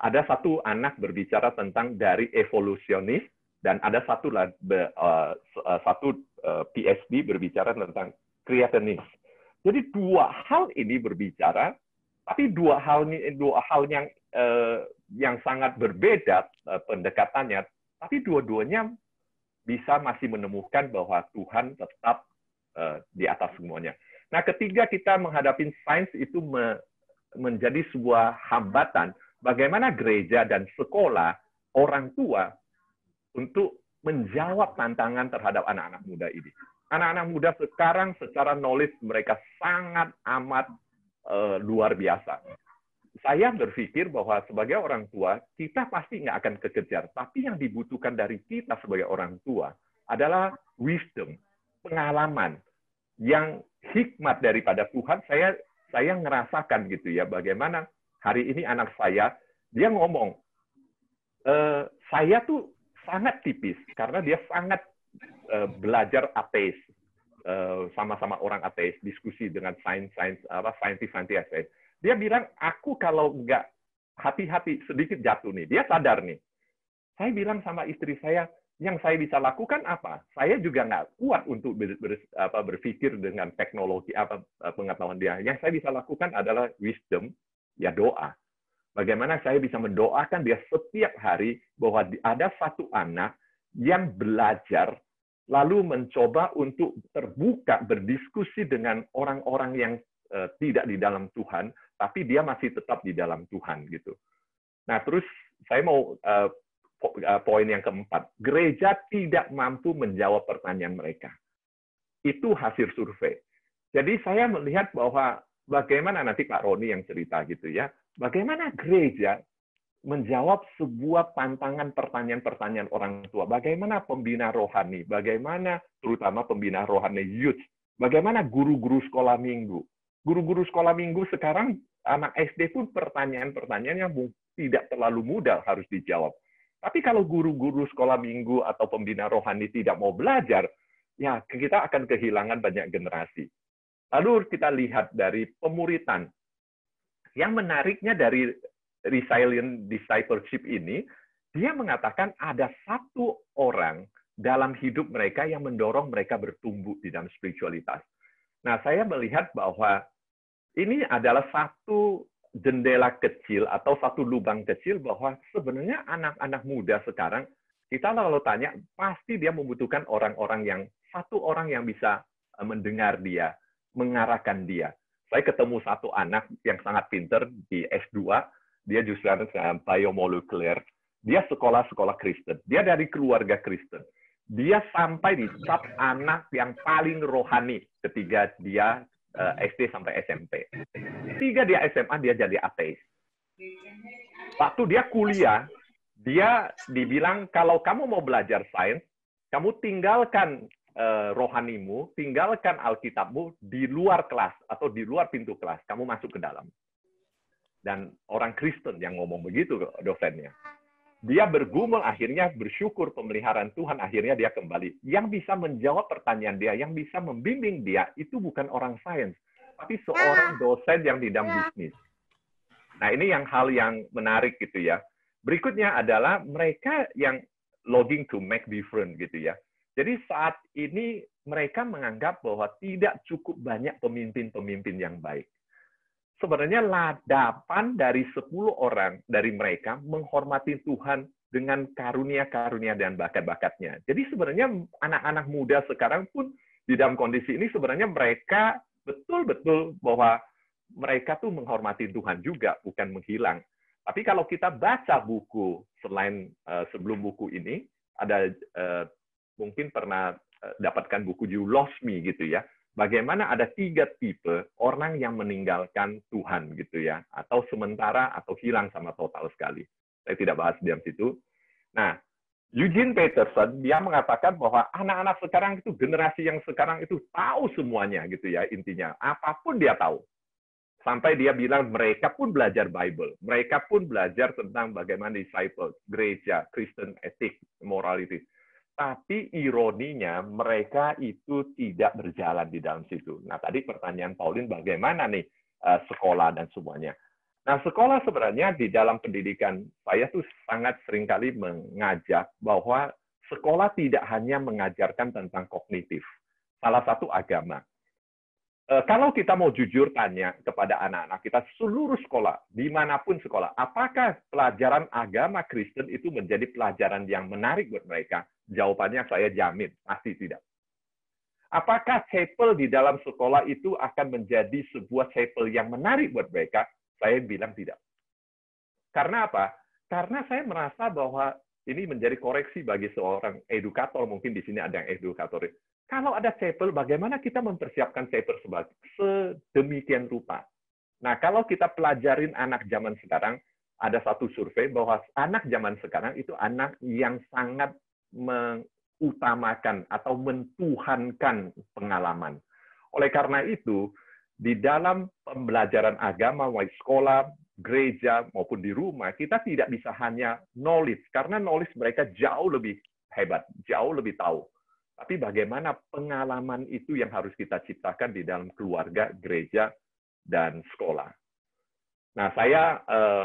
Ada satu anak berbicara tentang dari evolusionis dan ada satu uh, satu uh, eh, PhD berbicara tentang creationist. Jadi dua hal ini berbicara, tapi dua hal dua hal yang uh, yang sangat berbeda pendekatannya, tapi dua-duanya bisa masih menemukan bahwa Tuhan tetap uh, di atas semuanya. Nah, ketiga kita menghadapi sains itu me menjadi sebuah hambatan bagaimana gereja dan sekolah orang tua untuk menjawab tantangan terhadap anak-anak muda ini. Anak-anak muda sekarang secara knowledge mereka sangat amat uh, luar biasa saya berpikir bahwa sebagai orang tua, kita pasti nggak akan kekejar. Tapi yang dibutuhkan dari kita sebagai orang tua adalah wisdom, pengalaman, yang hikmat daripada Tuhan. Saya saya ngerasakan gitu ya, bagaimana hari ini anak saya, dia ngomong, e, saya tuh sangat tipis, karena dia sangat e, belajar ateis. Eh, sama-sama orang ateis, diskusi dengan sains-sains, apa, saintis-saintis dia bilang aku kalau nggak hati-hati sedikit jatuh nih dia sadar nih saya bilang sama istri saya yang saya bisa lakukan apa saya juga nggak kuat untuk ber, ber, apa, berpikir dengan teknologi apa eh, pengetahuan dia yang saya bisa lakukan adalah wisdom ya doa bagaimana saya bisa mendoakan dia setiap hari bahwa ada satu anak yang belajar lalu mencoba untuk terbuka berdiskusi dengan orang-orang yang eh, tidak di dalam Tuhan, tapi dia masih tetap di dalam Tuhan gitu. Nah, terus saya mau uh, poin yang keempat, gereja tidak mampu menjawab pertanyaan mereka. Itu hasil survei. Jadi saya melihat bahwa bagaimana nanti Pak Roni yang cerita gitu ya, bagaimana gereja menjawab sebuah tantangan pertanyaan-pertanyaan orang tua. Bagaimana pembina rohani, bagaimana terutama pembina rohani youth, bagaimana guru-guru sekolah minggu. Guru-guru sekolah minggu sekarang anak SD pun pertanyaan-pertanyaan yang tidak terlalu mudah harus dijawab. Tapi kalau guru-guru sekolah minggu atau pembina rohani tidak mau belajar, ya kita akan kehilangan banyak generasi. Lalu kita lihat dari pemuritan. Yang menariknya dari resilient discipleship ini, dia mengatakan ada satu orang dalam hidup mereka yang mendorong mereka bertumbuh di dalam spiritualitas. Nah, saya melihat bahwa ini adalah satu jendela kecil atau satu lubang kecil bahwa sebenarnya anak-anak muda sekarang kita kalau tanya pasti dia membutuhkan orang-orang yang satu orang yang bisa eh, mendengar dia, mengarahkan dia. Saya ketemu satu anak yang sangat pinter di S2, dia justru biomolekuler, dia sekolah-sekolah Kristen, dia dari keluarga Kristen. Dia sampai di cap anak yang paling rohani ketika dia uh, eh, SD sampai SMP. Tiga dia SMA dia jadi ateis. Waktu dia kuliah, dia dibilang kalau kamu mau belajar sains, kamu tinggalkan uh, rohanimu, tinggalkan Alkitabmu di luar kelas atau di luar pintu kelas, kamu masuk ke dalam. Dan orang Kristen yang ngomong begitu dosennya dia bergumul akhirnya bersyukur pemeliharaan Tuhan akhirnya dia kembali. Yang bisa menjawab pertanyaan dia, yang bisa membimbing dia itu bukan orang sains, tapi seorang dosen yang di dalam ya. bisnis. Nah, ini yang hal yang menarik gitu ya. Berikutnya adalah mereka yang logging to make different gitu ya. Jadi saat ini mereka menganggap bahwa tidak cukup banyak pemimpin-pemimpin yang baik sebenarnya ladapan dari 10 orang dari mereka menghormati Tuhan dengan karunia-karunia dan bakat-bakatnya. Jadi sebenarnya anak-anak muda sekarang pun di dalam kondisi ini sebenarnya mereka betul-betul bahwa mereka tuh menghormati Tuhan juga, bukan menghilang. Tapi kalau kita baca buku selain uh, sebelum buku ini, ada uh, mungkin pernah uh, dapatkan buku You Lost Me gitu ya bagaimana ada tiga tipe orang yang meninggalkan Tuhan gitu ya, atau sementara atau hilang sama total sekali. Saya tidak bahas di dalam situ. Nah, Eugene Peterson dia mengatakan bahwa anak-anak sekarang itu generasi yang sekarang itu tahu semuanya gitu ya intinya apapun dia tahu sampai dia bilang mereka pun belajar Bible mereka pun belajar tentang bagaimana disciple gereja Kristen etik morality tapi ironinya mereka itu tidak berjalan di dalam situ. Nah tadi pertanyaan Pauline bagaimana nih eh, sekolah dan semuanya. Nah sekolah sebenarnya di dalam pendidikan saya tuh sangat seringkali mengajak bahwa sekolah tidak hanya mengajarkan tentang kognitif. Salah satu agama. Eh, kalau kita mau jujur tanya kepada anak-anak kita seluruh sekolah, dimanapun sekolah, apakah pelajaran agama Kristen itu menjadi pelajaran yang menarik buat mereka? Jawabannya saya jamin, pasti tidak. Apakah chapel di dalam sekolah itu akan menjadi sebuah chapel yang menarik buat mereka? Saya bilang tidak. Karena apa? Karena saya merasa bahwa ini menjadi koreksi bagi seorang edukator. Mungkin di sini ada yang edukator. Kalau ada chapel, bagaimana kita mempersiapkan chapel sebagai sedemikian rupa? Nah, kalau kita pelajarin anak zaman sekarang, ada satu survei bahwa anak zaman sekarang itu anak yang sangat mengutamakan atau mentuhankan pengalaman. Oleh karena itu, di dalam pembelajaran agama, baik sekolah, gereja, maupun di rumah, kita tidak bisa hanya knowledge, karena knowledge mereka jauh lebih hebat, jauh lebih tahu. Tapi bagaimana pengalaman itu yang harus kita ciptakan di dalam keluarga, gereja, dan sekolah. Nah, saya uh,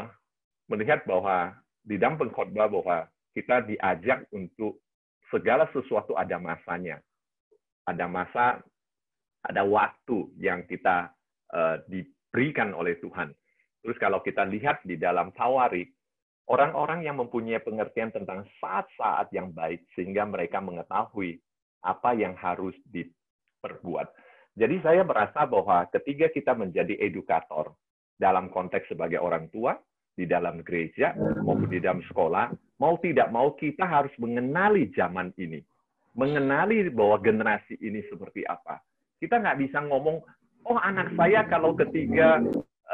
melihat bahwa di dalam pengkhotbah bahwa kita diajak untuk segala sesuatu ada masanya. Ada masa, ada waktu yang kita uh, diberikan oleh Tuhan. Terus kalau kita lihat di dalam Tawari, orang-orang yang mempunyai pengertian tentang saat-saat yang baik sehingga mereka mengetahui apa yang harus diperbuat. Jadi saya merasa bahwa ketika kita menjadi edukator dalam konteks sebagai orang tua, di dalam gereja maupun di dalam sekolah, mau tidak mau kita harus mengenali zaman ini, mengenali bahwa generasi ini seperti apa. Kita nggak bisa ngomong, oh anak saya kalau ketiga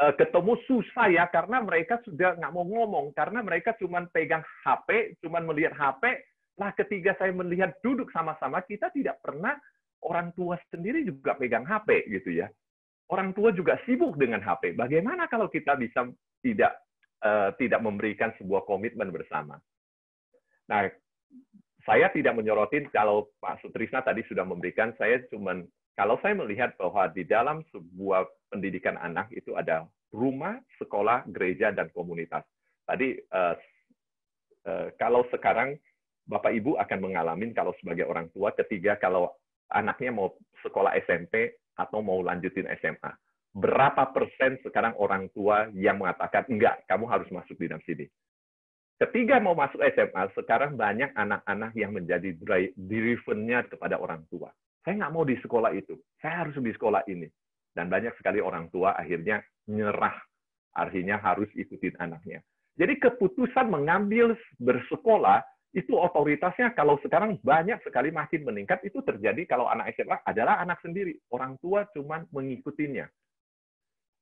eh, ketemu susah ya karena mereka sudah nggak mau ngomong karena mereka cuma pegang HP, cuma melihat HP. Lah ketiga saya melihat duduk sama-sama kita tidak pernah orang tua sendiri juga pegang HP gitu ya. Orang tua juga sibuk dengan HP. Bagaimana kalau kita bisa tidak Eh, tidak memberikan sebuah komitmen bersama. Nah, saya tidak menyorotin kalau Pak Sutrisna tadi sudah memberikan, saya cuman kalau saya melihat bahwa di dalam sebuah pendidikan anak itu ada rumah, sekolah, gereja, dan komunitas. Tadi eh, eh, kalau sekarang Bapak Ibu akan mengalami kalau sebagai orang tua, ketiga kalau anaknya mau sekolah SMP atau mau lanjutin SMA berapa persen sekarang orang tua yang mengatakan, enggak, kamu harus masuk di dalam sini. Ketiga mau masuk SMA, sekarang banyak anak-anak yang menjadi driven-nya kepada orang tua. Saya nggak mau di sekolah itu, saya harus di sekolah ini. Dan banyak sekali orang tua akhirnya nyerah, akhirnya harus ikutin anaknya. Jadi keputusan mengambil bersekolah itu otoritasnya kalau sekarang banyak sekali makin meningkat itu terjadi kalau anak SMA adalah anak sendiri. Orang tua cuma mengikutinya.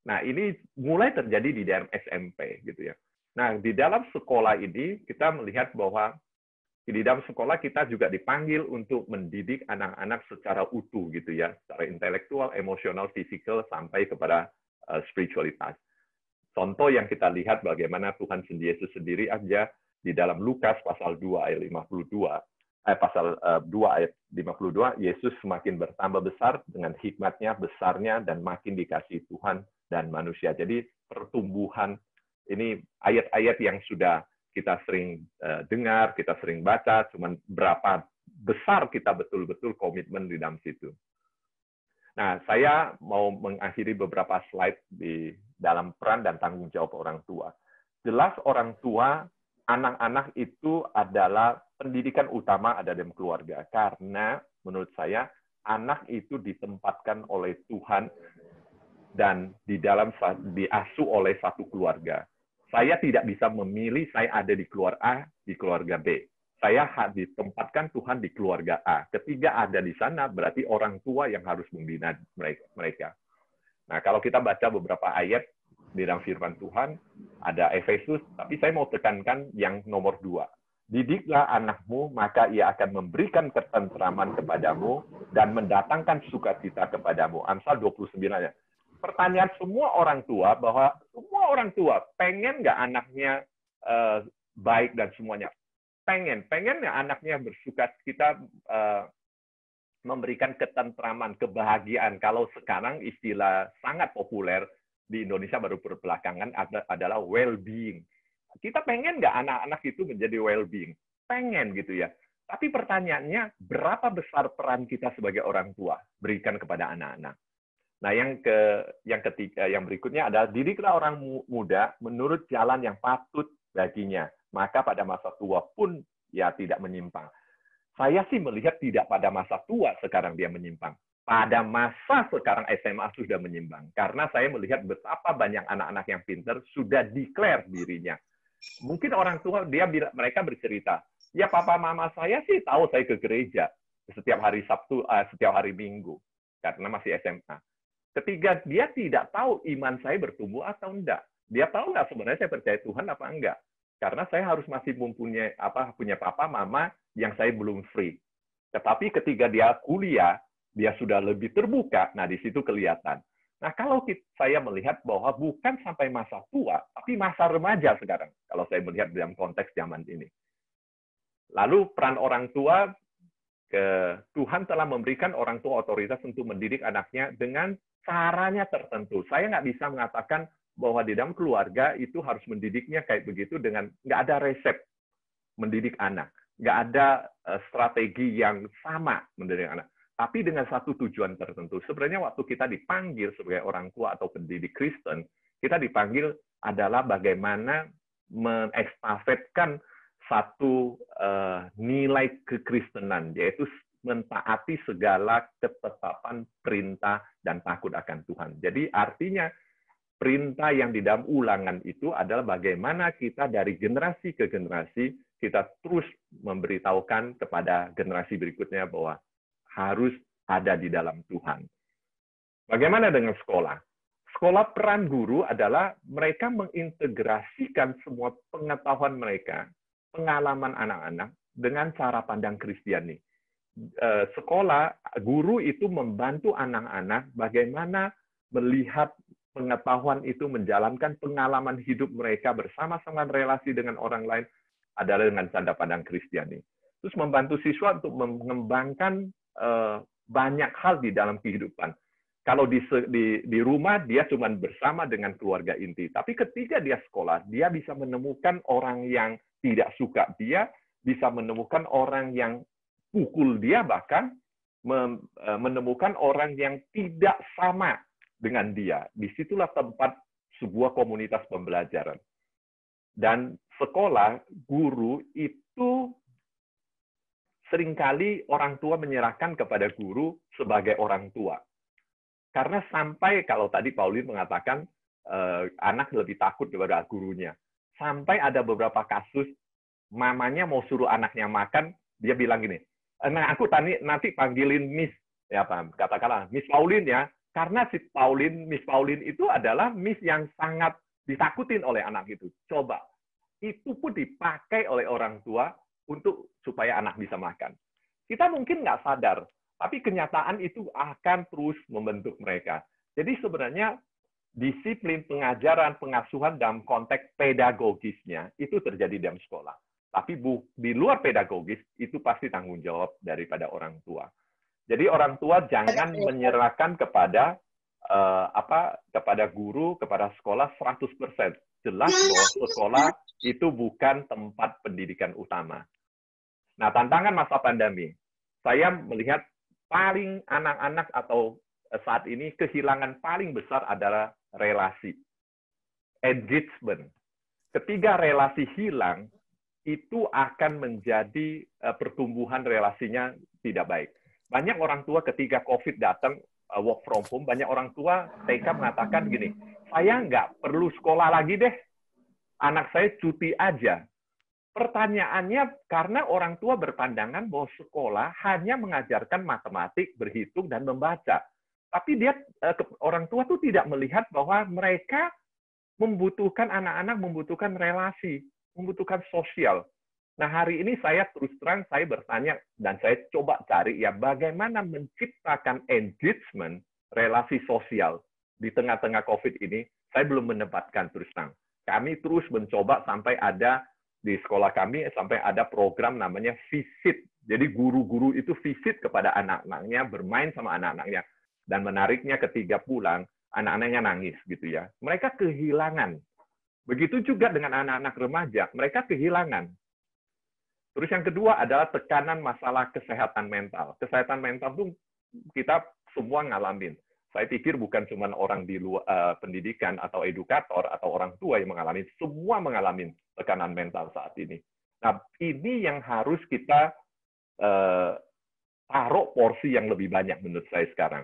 Nah, ini mulai terjadi di dalam SMP gitu ya. Nah, di dalam sekolah ini kita melihat bahwa di dalam sekolah kita juga dipanggil untuk mendidik anak-anak secara utuh gitu ya, secara intelektual, emosional, fisikal sampai kepada eh, spiritualitas. Contoh yang kita lihat bagaimana Tuhan Yesus sendiri aja di dalam Lukas pasal 2 ayat 52 eh, pasal eh, 2 ayat 52, Yesus semakin bertambah besar dengan hikmatnya, besarnya, dan makin dikasih Tuhan dan manusia. Jadi pertumbuhan ini ayat-ayat yang sudah kita sering eh, dengar, kita sering baca, cuman berapa besar kita betul-betul komitmen di dalam situ. Nah, saya mau mengakhiri beberapa slide di dalam peran dan tanggung jawab orang tua. Jelas orang tua, anak-anak itu adalah pendidikan utama ada dalam keluarga karena menurut saya anak itu ditempatkan oleh Tuhan dan di dalam diasuh oleh satu keluarga. Saya tidak bisa memilih saya ada di keluarga A, di keluarga B. Saya ditempatkan Tuhan di keluarga A. Ketiga ada di sana berarti orang tua yang harus membina mereka. Nah, kalau kita baca beberapa ayat di dalam firman Tuhan, ada Efesus, tapi saya mau tekankan yang nomor dua, Didiklah anakmu, maka ia akan memberikan ketentraman kepadamu dan mendatangkan sukacita kepadamu. Amsal 29 ya. Pertanyaan semua orang tua bahwa semua orang tua pengen nggak anaknya eh, baik dan semuanya pengen, pengen nggak anaknya bersukacita eh, memberikan ketentraman, kebahagiaan. Kalau sekarang istilah sangat populer di Indonesia baru berbelakangan adalah well-being. Kita pengen nggak anak-anak itu menjadi well-being? Pengen gitu ya. Tapi pertanyaannya, berapa besar peran kita sebagai orang tua berikan kepada anak-anak? Nah, yang ke yang ketiga yang berikutnya adalah dirilah orang muda menurut jalan yang patut baginya, maka pada masa tua pun ya tidak menyimpang. Saya sih melihat tidak pada masa tua sekarang dia menyimpang. Pada masa sekarang SMA sudah menyimpang karena saya melihat betapa banyak anak-anak yang pinter sudah declare dirinya mungkin orang tua dia mereka bercerita, ya papa mama saya sih tahu saya ke gereja setiap hari Sabtu, uh, setiap hari Minggu karena masih SMA. Ketiga, dia tidak tahu iman saya bertumbuh atau enggak. Dia tahu nggak sebenarnya saya percaya Tuhan apa enggak. Karena saya harus masih mempunyai apa punya papa mama yang saya belum free. Tetapi ketika dia kuliah, dia sudah lebih terbuka. Nah, di situ kelihatan. Nah, kalau kita, saya melihat bahwa bukan sampai masa tua, tapi masa remaja sekarang, kalau saya melihat dalam konteks zaman ini. Lalu peran orang tua, ke, Tuhan telah memberikan orang tua otoritas untuk mendidik anaknya dengan caranya tertentu. Saya nggak bisa mengatakan bahwa di dalam keluarga itu harus mendidiknya kayak begitu dengan nggak ada resep mendidik anak, nggak ada eh, strategi yang sama mendidik anak tapi dengan satu tujuan tertentu. Sebenarnya waktu kita dipanggil sebagai orang tua atau pendidik Kristen, kita dipanggil adalah bagaimana mengestafetkan satu uh, nilai kekristenan, yaitu mentaati segala ketetapan perintah dan takut akan Tuhan. Jadi artinya perintah yang di dalam ulangan itu adalah bagaimana kita dari generasi ke generasi kita terus memberitahukan kepada generasi berikutnya bahwa harus ada di dalam Tuhan. Bagaimana dengan sekolah? Sekolah peran guru adalah mereka mengintegrasikan semua pengetahuan mereka, pengalaman anak-anak dengan cara pandang Kristiani. E, sekolah guru itu membantu anak-anak bagaimana melihat pengetahuan itu menjalankan pengalaman hidup mereka bersama-sama relasi dengan orang lain adalah dengan canda pandang Kristiani. Terus membantu siswa untuk mengembangkan Eh, banyak hal di dalam kehidupan. Kalau di, di, di rumah, dia cuma bersama dengan keluarga inti. Tapi ketika dia sekolah, dia bisa menemukan orang yang tidak suka dia, bisa menemukan orang yang pukul dia, bahkan eh, menemukan orang yang tidak sama dengan dia. Disitulah tempat sebuah komunitas pembelajaran. Dan sekolah, guru itu seringkali orang tua menyerahkan kepada guru sebagai orang tua. Karena sampai kalau tadi Pauline mengatakan eh, anak lebih takut kepada gurunya. Sampai ada beberapa kasus mamanya mau suruh anaknya makan, dia bilang gini, eh, "Nah, aku tani, nanti panggilin Miss ya paham, katakanlah Miss Pauline ya." Karena si Pauline, Miss Pauline itu adalah Miss yang sangat ditakutin oleh anak itu. Coba itu pun dipakai oleh orang tua untuk supaya anak bisa makan. Kita mungkin nggak sadar, tapi kenyataan itu akan terus membentuk mereka. Jadi sebenarnya disiplin pengajaran pengasuhan dalam konteks pedagogisnya itu terjadi dalam sekolah. Tapi bu, di luar pedagogis itu pasti tanggung jawab daripada orang tua. Jadi orang tua jangan menyerahkan kepada uh, apa kepada guru, kepada sekolah 100%. Jelas iya, iya, bahwa iya. sekolah itu bukan tempat pendidikan utama. Nah, tantangan masa pandemi. Saya melihat paling anak-anak atau eh, saat ini kehilangan paling besar adalah relasi. Engagement. Ketiga relasi hilang, itu akan menjadi eh, pertumbuhan relasinya tidak baik. Banyak orang tua ketika COVID datang, eh, work from home, banyak orang tua TK mengatakan gini, saya nggak perlu sekolah lagi deh, anak saya cuti aja. Pertanyaannya, karena orang tua berpandangan bahwa sekolah hanya mengajarkan matematik, berhitung, dan membaca. Tapi dia eh, orang tua tuh tidak melihat bahwa mereka membutuhkan anak-anak membutuhkan relasi, membutuhkan sosial. Nah, hari ini saya terus terang saya bertanya dan saya coba cari ya bagaimana menciptakan engagement relasi sosial di tengah-tengah Covid ini. Saya belum mendapatkan terus terang. Kami terus mencoba sampai ada di sekolah kami sampai ada program namanya visit. Jadi guru-guru itu visit kepada anak-anaknya, bermain sama anak-anaknya. Dan menariknya ketiga pulang, anak-anaknya nangis gitu ya. Mereka kehilangan. Begitu juga dengan anak-anak remaja, mereka kehilangan. Terus yang kedua adalah tekanan masalah kesehatan mental. Kesehatan mental itu kita semua ngalamin saya pikir bukan cuma orang di luar uh, pendidikan atau edukator atau orang tua yang mengalami, semua mengalami tekanan mental saat ini. Nah, ini yang harus kita uh, taruh porsi yang lebih banyak menurut saya sekarang.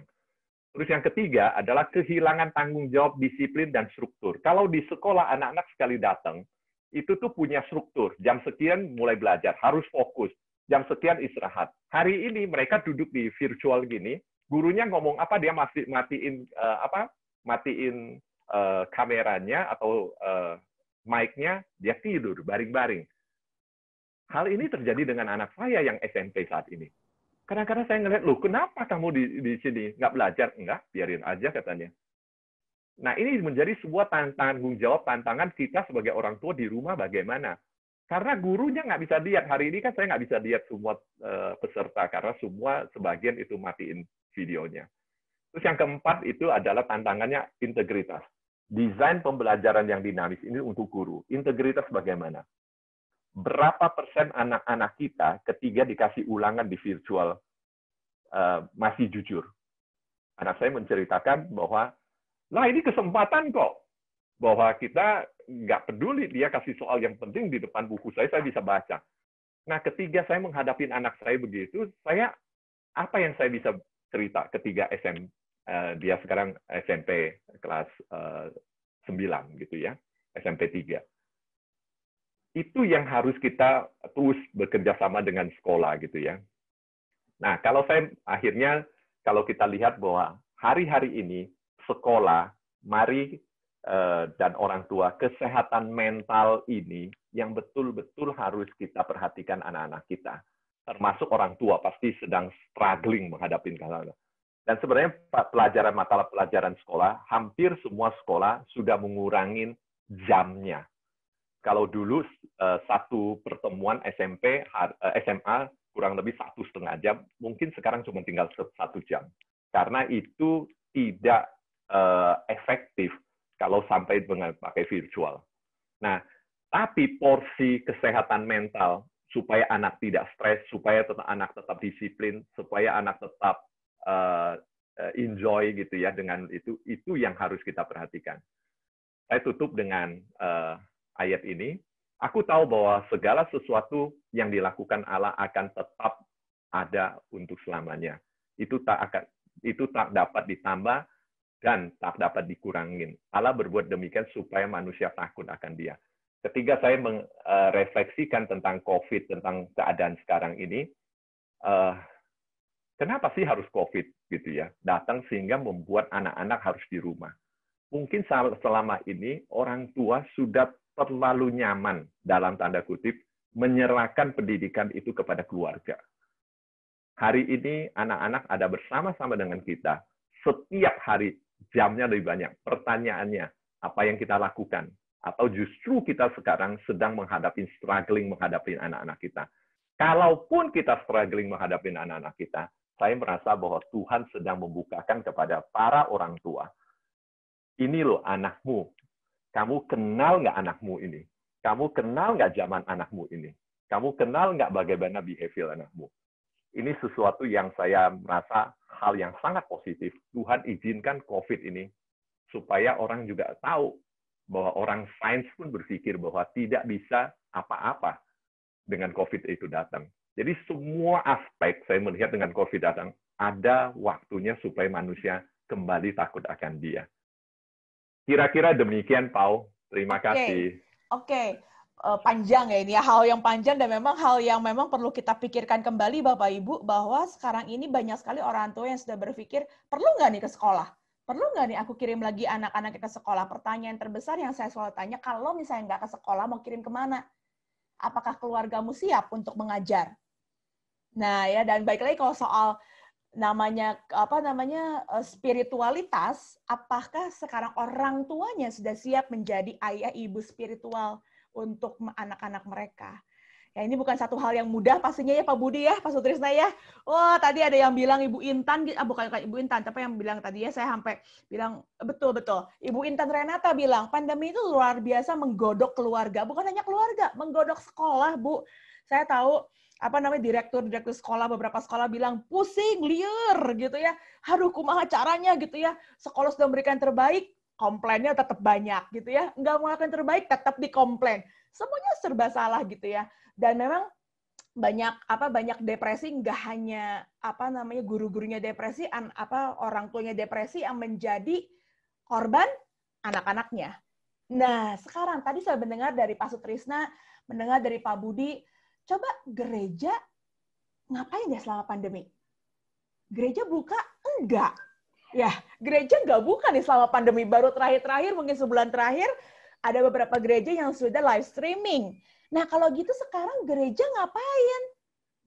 Terus yang ketiga adalah kehilangan tanggung jawab, disiplin, dan struktur. Kalau di sekolah anak-anak sekali datang, itu tuh punya struktur. Jam sekian mulai belajar, harus fokus. Jam sekian istirahat. Hari ini mereka duduk di virtual gini, gurunya ngomong apa dia masih matiin uh, apa matiin uh, kameranya atau uh, mic-nya dia tidur baring-baring. Hal ini terjadi dengan anak saya yang SMP saat ini. Kadang-kadang saya ngeliat, loh kenapa kamu di, di sini? Nggak belajar? Enggak, biarin aja katanya. Nah ini menjadi sebuah tanggung jawab, tantangan kita sebagai orang tua di rumah bagaimana. Karena gurunya nggak bisa lihat. Hari ini kan saya nggak bisa lihat semua uh, peserta, karena semua sebagian itu matiin videonya. Terus yang keempat itu adalah tantangannya integritas. Desain pembelajaran yang dinamis ini untuk guru. Integritas bagaimana? Berapa persen anak-anak kita ketiga dikasih ulangan di virtual uh, masih jujur? Anak saya menceritakan bahwa, lah ini kesempatan kok. Bahwa kita nggak peduli dia kasih soal yang penting di depan buku saya, saya bisa baca. Nah, ketiga saya menghadapi anak saya begitu, saya apa yang saya bisa cerita ketiga SM eh, dia sekarang SMP kelas uh, eh, 9 gitu ya, SMP 3. Itu yang harus kita terus bekerja sama dengan sekolah gitu ya. Nah, kalau saya akhirnya kalau kita lihat bahwa hari-hari ini sekolah, mari eh, dan orang tua, kesehatan mental ini yang betul-betul harus kita perhatikan anak-anak kita termasuk orang tua pasti sedang struggling menghadapi kesalahan. Dan sebenarnya pelajaran mata pelajaran sekolah, hampir semua sekolah sudah mengurangi jamnya. Kalau dulu eh, satu pertemuan SMP, eh, SMA kurang lebih satu setengah jam, mungkin sekarang cuma tinggal satu jam. Karena itu tidak eh, efektif kalau sampai dengan pakai virtual. Nah, tapi porsi kesehatan mental supaya anak tidak stres, supaya tetap anak tetap disiplin, supaya anak tetap uh, enjoy gitu ya dengan itu itu yang harus kita perhatikan. Saya tutup dengan uh, ayat ini. Aku tahu bahwa segala sesuatu yang dilakukan Allah akan tetap ada untuk selamanya. Itu tak akan itu tak dapat ditambah dan tak dapat dikurangin. Allah berbuat demikian supaya manusia takut akan Dia. Ketiga, saya merefleksikan eh, tentang COVID, tentang keadaan sekarang ini. Eh, kenapa sih harus COVID gitu ya? Datang sehingga membuat anak-anak harus di rumah. Mungkin selama ini orang tua sudah terlalu nyaman dalam tanda kutip menyerahkan pendidikan itu kepada keluarga. Hari ini anak-anak ada bersama-sama dengan kita. Setiap hari jamnya lebih banyak. Pertanyaannya, apa yang kita lakukan? atau justru kita sekarang sedang menghadapi struggling menghadapi anak-anak kita. Kalaupun kita struggling menghadapi anak-anak kita, saya merasa bahwa Tuhan sedang membukakan kepada para orang tua. Ini loh anakmu. Kamu kenal nggak anakmu ini? Kamu kenal nggak zaman anakmu ini? Kamu kenal nggak bagaimana behavior anakmu? Ini sesuatu yang saya merasa hal yang sangat positif. Tuhan izinkan COVID ini supaya orang juga tahu bahwa orang sains pun berpikir bahwa tidak bisa apa-apa dengan COVID itu datang. Jadi semua aspek saya melihat dengan COVID datang, ada waktunya supaya manusia kembali takut akan dia. Kira-kira demikian, Pau. Terima okay. kasih. Oke. Okay eh, panjang ya ini ya hal yang panjang dan memang hal yang memang perlu kita pikirkan kembali Bapak Ibu bahwa sekarang ini banyak sekali orang tua yang sudah berpikir perlu nggak nih ke sekolah perlu nggak nih aku kirim lagi anak-anak kita sekolah? Pertanyaan terbesar yang saya selalu tanya, kalau misalnya nggak ke sekolah, mau kirim kemana? Apakah keluargamu siap untuk mengajar? Nah ya, dan baik lagi kalau soal namanya apa namanya eh, spiritualitas, apakah sekarang orang tuanya sudah siap menjadi ayah ibu spiritual untuk anak-anak mereka? Ya ini bukan satu hal yang mudah pastinya ya Pak Budi ya, Pak Sutrisna ya. Wah oh, tadi ada yang bilang Ibu Intan, ah, bukan, bukan Ibu Intan, tapi yang bilang tadi ya saya sampai bilang betul-betul. Ibu Intan Renata bilang pandemi itu luar biasa menggodok keluarga, bukan hanya keluarga, menggodok sekolah Bu. Saya tahu apa namanya direktur direktur sekolah beberapa sekolah bilang pusing liar gitu ya haruh kumaha caranya gitu ya sekolah sudah memberikan terbaik komplainnya tetap banyak gitu ya nggak akan terbaik tetap dikomplain semuanya serba salah gitu ya dan memang banyak apa banyak depresi nggak hanya apa namanya guru-gurunya depresi an, apa orang tuanya depresi yang menjadi korban anak-anaknya. Nah, sekarang tadi saya mendengar dari Pak Sutrisna, mendengar dari Pak Budi, coba gereja ngapain ya selama pandemi? Gereja buka? Enggak. Ya, gereja nggak buka nih selama pandemi. Baru terakhir-terakhir, mungkin sebulan terakhir, ada beberapa gereja yang sudah live streaming. Nah, kalau gitu sekarang gereja ngapain?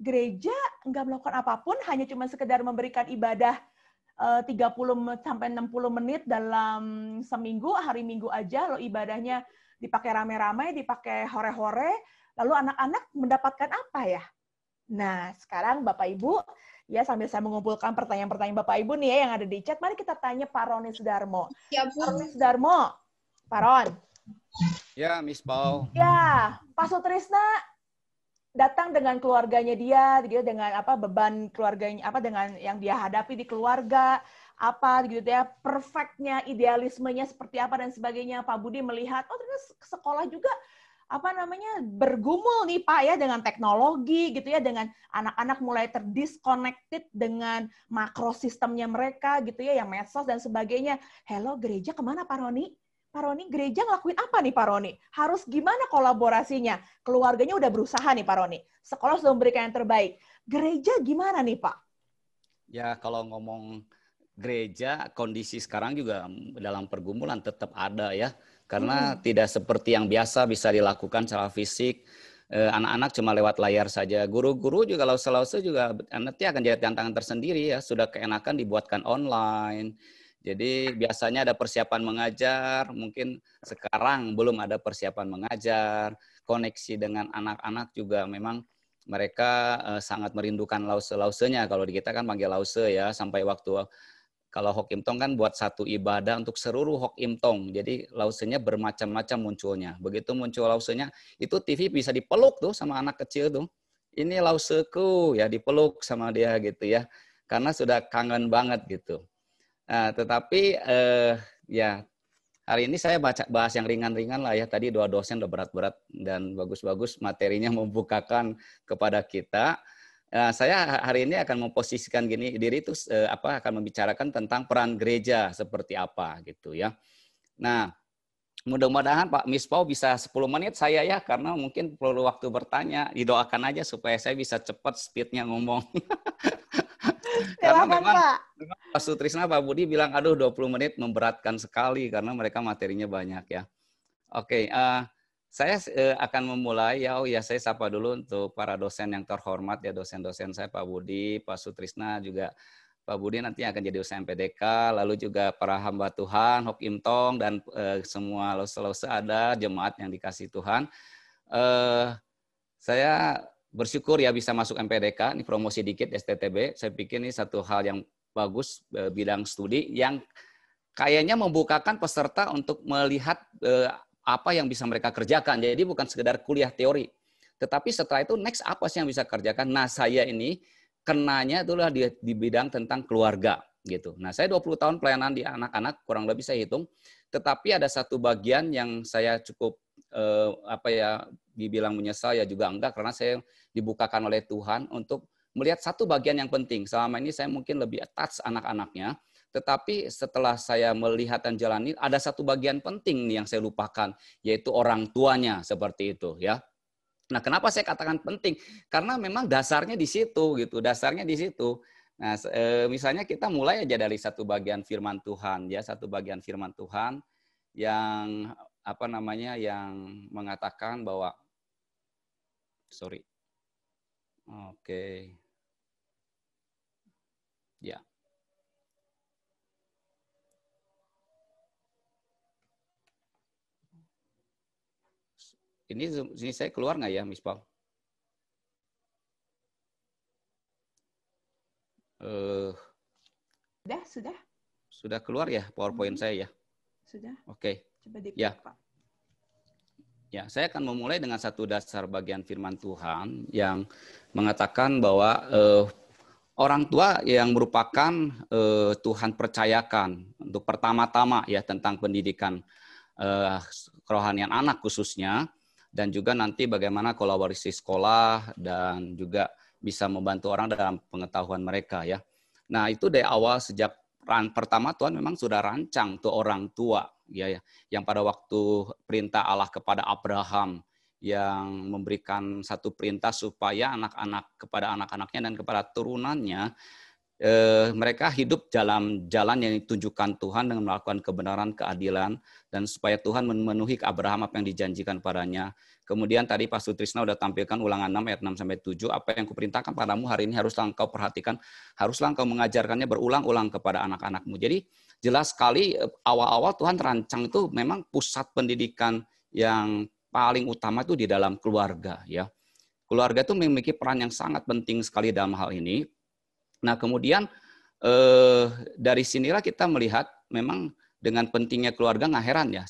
Gereja nggak melakukan apapun, hanya cuma sekedar memberikan ibadah 30 eh, sampai 60 menit dalam seminggu, hari Minggu aja, lo ibadahnya dipakai ramai-ramai, dipakai hore-hore, lalu anak-anak mendapatkan apa ya? Nah, sekarang Bapak Ibu, ya sambil saya mengumpulkan pertanyaan-pertanyaan Bapak Ibu nih ya yang ada di chat, mari kita tanya Pak Roni Sudarmo. Ya, Pak Roni Sudarmo, Pak Ron, Ya, Miss Paul. Ya, Pak Sutrisna datang dengan keluarganya dia, dia gitu ya, dengan apa beban keluarganya apa dengan yang dia hadapi di keluarga, apa gitu ya, perfectnya, idealismenya seperti apa dan sebagainya. Pak Budi melihat, oh terus sekolah juga apa namanya bergumul nih Pak ya dengan teknologi gitu ya dengan anak-anak mulai terdisconnected dengan makrosistemnya mereka gitu ya yang medsos dan sebagainya. Hello gereja kemana Pak Roni? Pak Roni, gereja ngelakuin apa nih Pak Roni? Harus gimana kolaborasinya? Keluarganya udah berusaha nih Pak Roni. Sekolah sudah memberikan yang terbaik. Gereja gimana nih Pak? Ya kalau ngomong gereja, kondisi sekarang juga dalam pergumulan tetap ada ya. Karena hmm. tidak seperti yang biasa bisa dilakukan secara fisik. Eh, anak-anak cuma lewat layar saja. Guru-guru juga lause-lause juga nanti akan jadi tantangan tersendiri ya. Sudah keenakan dibuatkan online jadi biasanya ada persiapan mengajar, mungkin sekarang belum ada persiapan mengajar, koneksi dengan anak-anak juga memang mereka eh, sangat merindukan lause-lausenya. Kalau di kita kan panggil lause ya, sampai waktu kalau Hokim Tong kan buat satu ibadah untuk seluruh Hokim Tong. Jadi lausenya bermacam-macam munculnya. Begitu muncul lausenya, itu TV bisa dipeluk tuh sama anak kecil tuh. Ini lauseku ya dipeluk sama dia gitu ya. Karena sudah kangen banget gitu. Nah, tetapi eh, ya hari ini saya baca bahas yang ringan-ringan lah ya. Tadi dua dosen udah berat-berat dan bagus-bagus materinya membukakan kepada kita. Nah, saya hari ini akan memposisikan gini diri itu eh, apa akan membicarakan tentang peran gereja seperti apa gitu ya. Nah, mudah-mudahan Pak Mispau bisa 10 menit saya ya karena mungkin perlu waktu bertanya. Didoakan aja supaya saya bisa cepat speednya ngomong. Karena memang, Pak Sutrisna, Pak Budi bilang, aduh 20 menit memberatkan sekali karena mereka materinya banyak ya. Oke, okay, uh, eh, saya uh, akan memulai ya. Oh ya, saya sapa dulu untuk para dosen yang terhormat ya, dosen-dosen saya Pak Budi, Pak Sutrisna juga Pak Budi nanti akan jadi dosen PDK, lalu juga para hamba Tuhan, Hok Tong dan uh, semua lose-lose ada jemaat yang dikasih Tuhan. Uh, saya bersyukur ya bisa masuk MPDK, ini promosi dikit STTB. Saya pikir ini satu hal yang bagus eh, bidang studi yang kayaknya membukakan peserta untuk melihat eh, apa yang bisa mereka kerjakan. Jadi bukan sekedar kuliah teori, tetapi setelah itu next apa sih yang bisa kerjakan? Nah, saya ini kenanya itulah di, di bidang tentang keluarga gitu. Nah, saya 20 tahun pelayanan di anak-anak kurang lebih saya hitung, tetapi ada satu bagian yang saya cukup eh, apa ya dibilang menyesal ya juga enggak karena saya dibukakan oleh Tuhan untuk melihat satu bagian yang penting. Selama ini saya mungkin lebih attach anak-anaknya, tetapi setelah saya melihat dan jalani, ada satu bagian penting nih yang saya lupakan, yaitu orang tuanya seperti itu ya. Nah, kenapa saya katakan penting? Karena memang dasarnya di situ gitu, dasarnya di situ. Nah, e, misalnya kita mulai aja dari satu bagian firman Tuhan ya, satu bagian firman Tuhan yang apa namanya yang mengatakan bahwa sorry Okay. ya. Ini sini saya keluar nggak ya, Miss Paul? Uh, sudah, sudah. Sudah keluar ya PowerPoint -hmm. saya ya? Sudah. Oke. Okay. Coba di ya. Pak. Ya, saya akan memulai dengan satu dasar bagian firman Tuhan yang mengatakan bahwa eh, orang tua yang merupakan eh, Tuhan percayakan untuk pertama-tama ya tentang pendidikan eh, kerohanian anak khususnya dan juga nanti bagaimana kolaborasi sekolah dan juga bisa membantu orang dalam pengetahuan mereka ya. Nah, itu dari awal sejak pertama Tuhan memang sudah rancang tuh orang tua ya, ya yang pada waktu perintah Allah kepada Abraham yang memberikan satu perintah supaya anak-anak kepada anak-anaknya dan kepada turunannya eh, mereka hidup dalam jalan yang ditunjukkan Tuhan dengan melakukan kebenaran, keadilan, dan supaya Tuhan memenuhi Abraham apa yang dijanjikan padanya. Kemudian tadi Pak Sutrisna sudah tampilkan ulangan 6 ayat 6 sampai 7, apa yang kuperintahkan padamu hari ini haruslah engkau perhatikan, haruslah engkau mengajarkannya berulang-ulang kepada anak-anakmu. Jadi jelas sekali eh, awal-awal Tuhan rancang itu memang pusat pendidikan yang paling utama itu di dalam keluarga ya. Keluarga itu memiliki peran yang sangat penting sekali dalam hal ini Nah, kemudian eh, dari sinilah kita melihat memang dengan pentingnya keluarga nggak heran ya.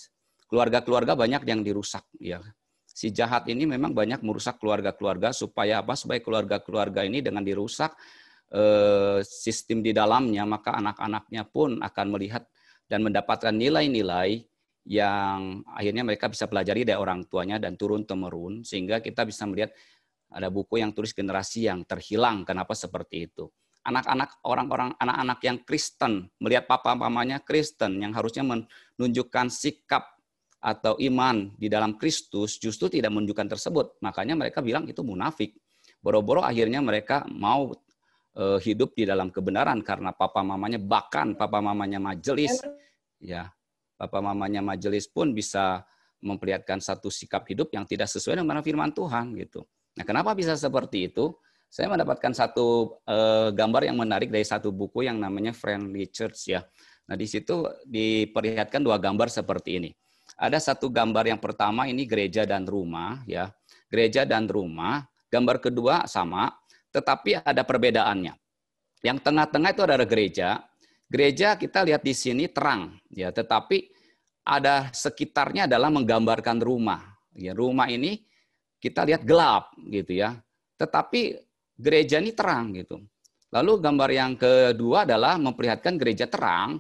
Keluarga-keluarga banyak yang dirusak ya. Si jahat ini memang banyak merusak keluarga-keluarga supaya apa? Supaya keluarga-keluarga ini dengan dirusak eh, sistem di dalamnya maka anak-anaknya pun akan melihat dan mendapatkan nilai-nilai yang akhirnya mereka bisa pelajari dari orang tuanya dan turun temurun sehingga kita bisa melihat ada buku yang tulis generasi yang terhilang kenapa seperti itu anak-anak orang-orang anak-anak yang Kristen melihat papa mamanya Kristen yang harusnya menunjukkan sikap atau iman di dalam Kristus justru tidak menunjukkan tersebut. Makanya mereka bilang itu munafik. Boro-boro akhirnya mereka mau eh, hidup di dalam kebenaran karena papa mamanya bahkan papa mamanya majelis ya. Papa mamanya majelis pun bisa memperlihatkan satu sikap hidup yang tidak sesuai dengan firman Tuhan gitu. Nah, kenapa bisa seperti itu? saya mendapatkan satu uh, gambar yang menarik dari satu buku yang namanya Friendly Church ya. Nah, di situ diperlihatkan dua gambar seperti ini. Ada satu gambar yang pertama ini gereja dan rumah ya. Gereja dan rumah, gambar kedua sama, tetapi ada perbedaannya. Yang tengah-tengah itu ada gereja. Gereja kita lihat di sini terang ya, tetapi ada sekitarnya adalah menggambarkan rumah. Ya, rumah ini kita lihat gelap gitu ya. Tetapi gereja ini terang gitu. Lalu gambar yang kedua adalah memperlihatkan gereja terang,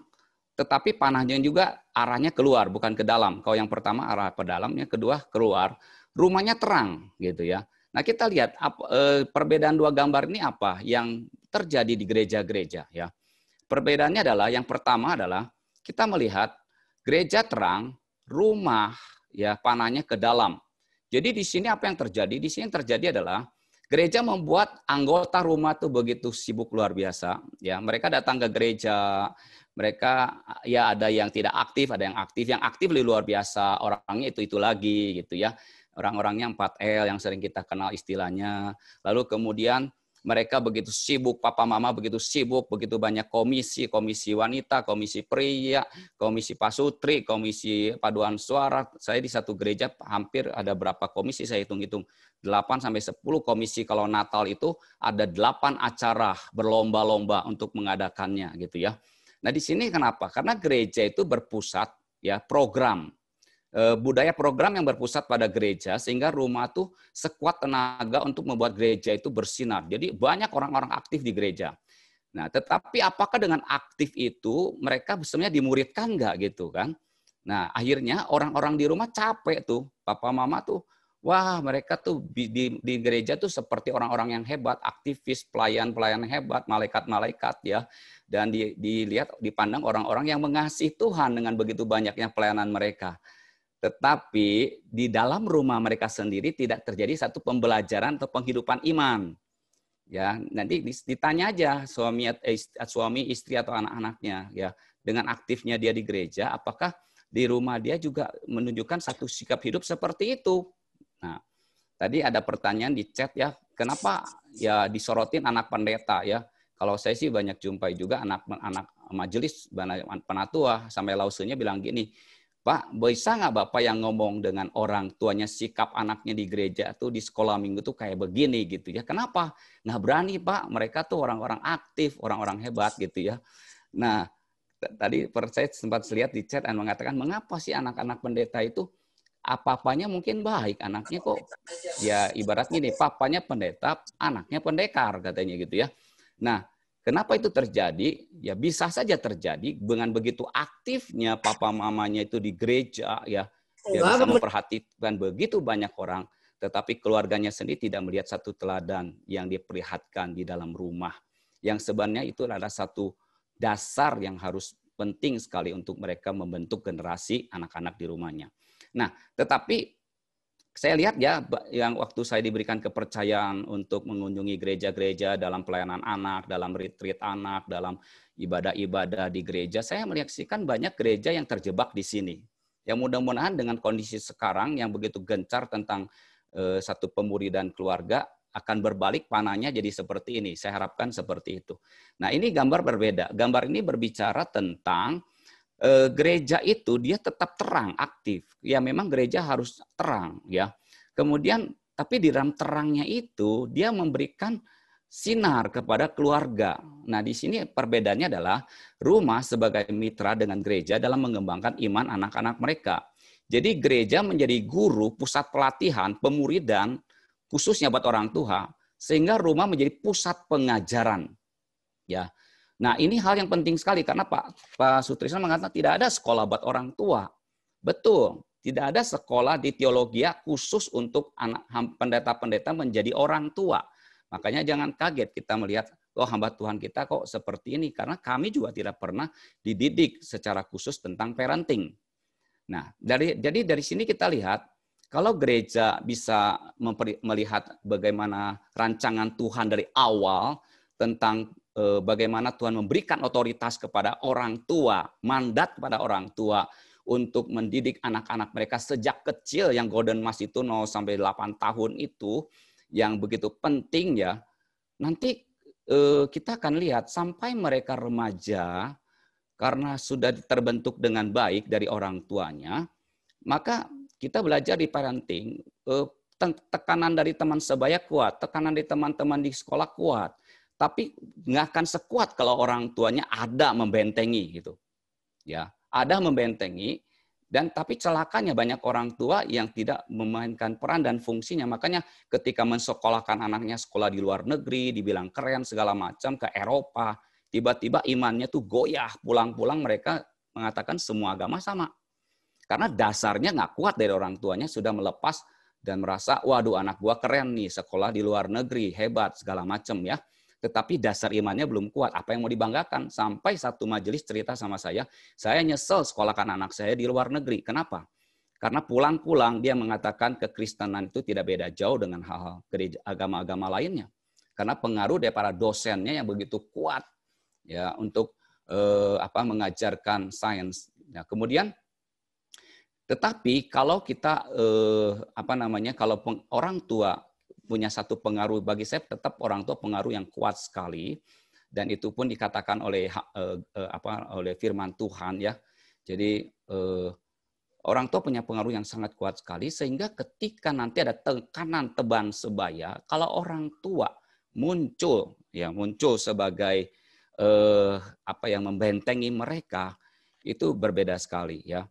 tetapi panahnya juga arahnya keluar, bukan ke dalam. Kalau yang pertama arah ke dalamnya, kedua keluar. Rumahnya terang gitu ya. Nah kita lihat eh, perbedaan dua gambar ini apa yang terjadi di gereja-gereja ya. Perbedaannya adalah yang pertama adalah kita melihat gereja terang, rumah ya panahnya ke dalam. Jadi di sini apa yang terjadi? Di sini yang terjadi adalah Gereja membuat anggota rumah tuh begitu sibuk luar biasa. Ya, mereka datang ke gereja, mereka ya ada yang tidak aktif, ada yang aktif, yang aktif lebih luar biasa. Orangnya itu itu lagi gitu ya. Orang-orangnya 4L yang sering kita kenal istilahnya. Lalu kemudian mereka begitu sibuk, papa mama begitu sibuk, begitu banyak komisi, komisi wanita, komisi pria, komisi pasutri, komisi paduan suara. Saya di satu gereja hampir ada berapa komisi saya hitung-hitung. 8 sampai 10 komisi kalau Natal itu ada 8 acara berlomba-lomba untuk mengadakannya gitu ya. Nah, di sini kenapa? Karena gereja itu berpusat ya program Eh, budaya program yang berpusat pada gereja sehingga rumah tuh sekuat tenaga untuk membuat gereja itu bersinar. Jadi banyak orang-orang aktif di gereja. Nah, tetapi apakah dengan aktif itu mereka sebenarnya dimuridkan nggak gitu kan? Nah, akhirnya orang-orang di rumah capek tuh, papa mama tuh, wah mereka tuh di, di, di gereja tuh seperti orang-orang yang hebat, aktivis, pelayan-pelayan hebat, malaikat-malaikat ya, dan dilihat dipandang orang-orang yang mengasihi Tuhan dengan begitu banyaknya pelayanan mereka. Tetapi di dalam rumah mereka sendiri tidak terjadi satu pembelajaran atau penghidupan iman. Ya, nanti ditanya aja suami eh, suami istri atau anak-anaknya ya, dengan aktifnya dia di gereja apakah di rumah dia juga menunjukkan satu sikap hidup seperti itu. Nah, tadi ada pertanyaan di chat ya, kenapa ya disorotin anak pendeta ya? Kalau saya sih banyak jumpai juga anak-anak majelis, penatua sampai lausenya bilang gini, Pak, bisa nggak Bapak yang ngomong dengan orang tuanya sikap anaknya di gereja tuh di sekolah minggu tuh kayak begini gitu ya. Kenapa? Nah berani Pak, mereka tuh orang-orang aktif, orang-orang hebat gitu ya. Nah, tadi saya sempat lihat di chat dan mengatakan mengapa sih anak-anak pendeta itu apa-apanya mungkin baik anaknya kok ya ibarat gini papanya pendeta anaknya pendekar katanya gitu ya nah Kenapa itu terjadi? Ya bisa saja terjadi dengan begitu aktifnya papa mamanya itu di gereja ya, dia bisa memperhatikan begitu banyak orang, tetapi keluarganya sendiri tidak melihat satu teladan yang diperlihatkan di dalam rumah. Yang sebenarnya itu adalah satu dasar yang harus penting sekali untuk mereka membentuk generasi anak-anak di rumahnya. Nah, tetapi saya lihat ya yang waktu saya diberikan kepercayaan untuk mengunjungi gereja-gereja dalam pelayanan anak, dalam retreat anak, dalam ibadah-ibadah di gereja, saya menyaksikan banyak gereja yang terjebak di sini. Yang mudah-mudahan dengan kondisi sekarang yang begitu gencar tentang eh, satu pemuri dan keluarga akan berbalik panahnya jadi seperti ini. Saya harapkan seperti itu. Nah, ini gambar berbeda. Gambar ini berbicara tentang Eh, gereja itu dia tetap terang, aktif. Ya memang gereja harus terang ya. Kemudian tapi di dalam terangnya itu dia memberikan sinar kepada keluarga. Nah, di sini perbedaannya adalah rumah sebagai mitra dengan gereja dalam mengembangkan iman anak-anak mereka. Jadi gereja menjadi guru, pusat pelatihan, pemuridan, khususnya buat orang tua, sehingga rumah menjadi pusat pengajaran. Ya, Nah, ini hal yang penting sekali karena Pak Pak Sutrisno mengatakan tidak ada sekolah buat orang tua. Betul, tidak ada sekolah di teologi khusus untuk anak pendeta-pendeta menjadi orang tua. Makanya jangan kaget kita melihat kok oh, hamba Tuhan kita kok seperti ini karena kami juga tidak pernah dididik secara khusus tentang parenting. Nah, dari jadi dari sini kita lihat kalau gereja bisa melihat bagaimana rancangan Tuhan dari awal tentang Eh, bagaimana Tuhan memberikan otoritas kepada orang tua, mandat kepada orang tua untuk mendidik anak-anak mereka sejak kecil yang golden mas itu 0 sampai 8 tahun itu yang begitu penting ya. Nanti eh, kita akan lihat sampai mereka remaja karena sudah terbentuk dengan baik dari orang tuanya, maka kita belajar di parenting eh, tekanan dari teman sebaya kuat, tekanan dari teman-teman di sekolah kuat tapi nggak akan sekuat kalau orang tuanya ada membentengi gitu. Ya, ada membentengi dan tapi celakanya banyak orang tua yang tidak memainkan peran dan fungsinya. Makanya ketika mensekolahkan anaknya sekolah di luar negeri, dibilang keren segala macam ke Eropa, tiba-tiba imannya tuh goyah, pulang-pulang mereka mengatakan semua agama sama. Karena dasarnya nggak kuat dari orang tuanya sudah melepas dan merasa, waduh anak gua keren nih sekolah di luar negeri, hebat segala macam ya tetapi dasar imannya belum kuat. Apa yang mau dibanggakan? Sampai satu majelis cerita sama saya, saya nyesel sekolahkan anak saya di luar negeri. Kenapa? Karena pulang-pulang dia mengatakan kekristenan itu tidak beda jauh dengan hal-hal agama-agama lainnya. Karena pengaruh dari para dosennya yang begitu kuat ya untuk eh, apa mengajarkan sains. Nah, kemudian tetapi kalau kita eh, apa namanya kalau orang tua punya satu pengaruh bagi saya tetap orang tua pengaruh yang kuat sekali dan itu pun dikatakan oleh eh, eh, apa oleh firman Tuhan ya. Jadi eh, orang tua punya pengaruh yang sangat kuat sekali sehingga ketika nanti ada tekanan teban sebaya kalau orang tua muncul ya muncul sebagai apa yang membentengi mereka itu berbeda sekali ya.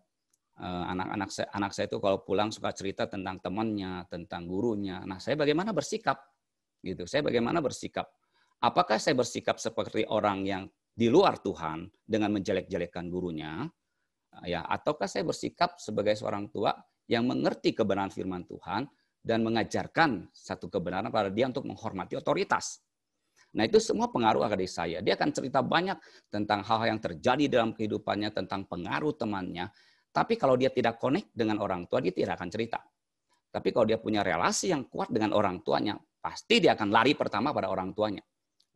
Eh, anak-anak saya, anak saya itu kalau pulang suka cerita tentang temannya, tentang gurunya. Nah, saya bagaimana bersikap? Gitu. Saya bagaimana bersikap? Apakah saya bersikap seperti orang yang di luar Tuhan dengan menjelek jelekkan gurunya? Ya, ataukah saya bersikap sebagai seorang tua yang mengerti kebenaran firman Tuhan dan mengajarkan satu kebenaran pada dia untuk menghormati otoritas. Nah itu semua pengaruh akan saya. Dia akan cerita banyak tentang hal-hal yang terjadi dalam kehidupannya, tentang pengaruh temannya, tapi kalau dia tidak connect dengan orang tua, dia tidak akan cerita. Tapi kalau dia punya relasi yang kuat dengan orang tuanya, pasti dia akan lari pertama pada orang tuanya.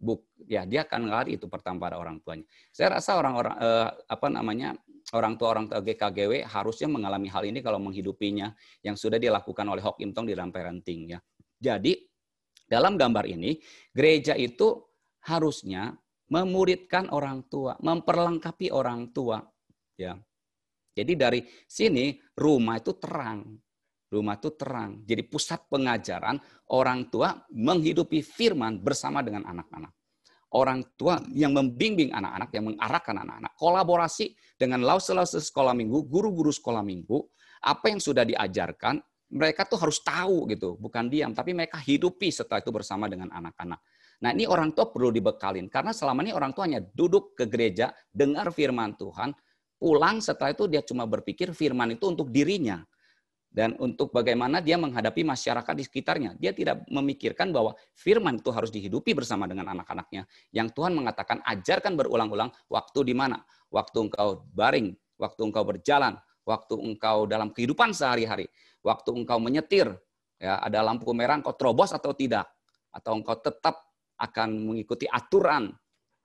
Buk, ya dia akan lari itu pertama pada orang tuanya. Saya rasa orang-orang eh, apa namanya orang tua orang tua GKGW harusnya mengalami hal ini kalau menghidupinya yang sudah dilakukan oleh Hok Im Tong di dalam parenting ya. Jadi dalam gambar ini gereja itu harusnya memuridkan orang tua, memperlengkapi orang tua ya. Jadi dari sini rumah itu terang. Rumah itu terang. Jadi pusat pengajaran orang tua menghidupi firman bersama dengan anak-anak. Orang tua yang membimbing anak-anak, yang mengarahkan anak-anak. Kolaborasi dengan lause-lause sekolah minggu, guru-guru sekolah minggu. Apa yang sudah diajarkan, mereka tuh harus tahu gitu. Bukan diam, tapi mereka hidupi setelah itu bersama dengan anak-anak. Nah ini orang tua perlu dibekalin. Karena selama ini orang tua hanya duduk ke gereja, dengar firman Tuhan, ulang setelah itu dia cuma berpikir firman itu untuk dirinya dan untuk bagaimana dia menghadapi masyarakat di sekitarnya. Dia tidak memikirkan bahwa firman itu harus dihidupi bersama dengan anak-anaknya. Yang Tuhan mengatakan ajarkan berulang-ulang waktu di mana? Waktu engkau baring, waktu engkau berjalan, waktu engkau dalam kehidupan sehari-hari, waktu engkau menyetir, ya ada lampu merah engkau terobos atau tidak, atau engkau tetap akan mengikuti aturan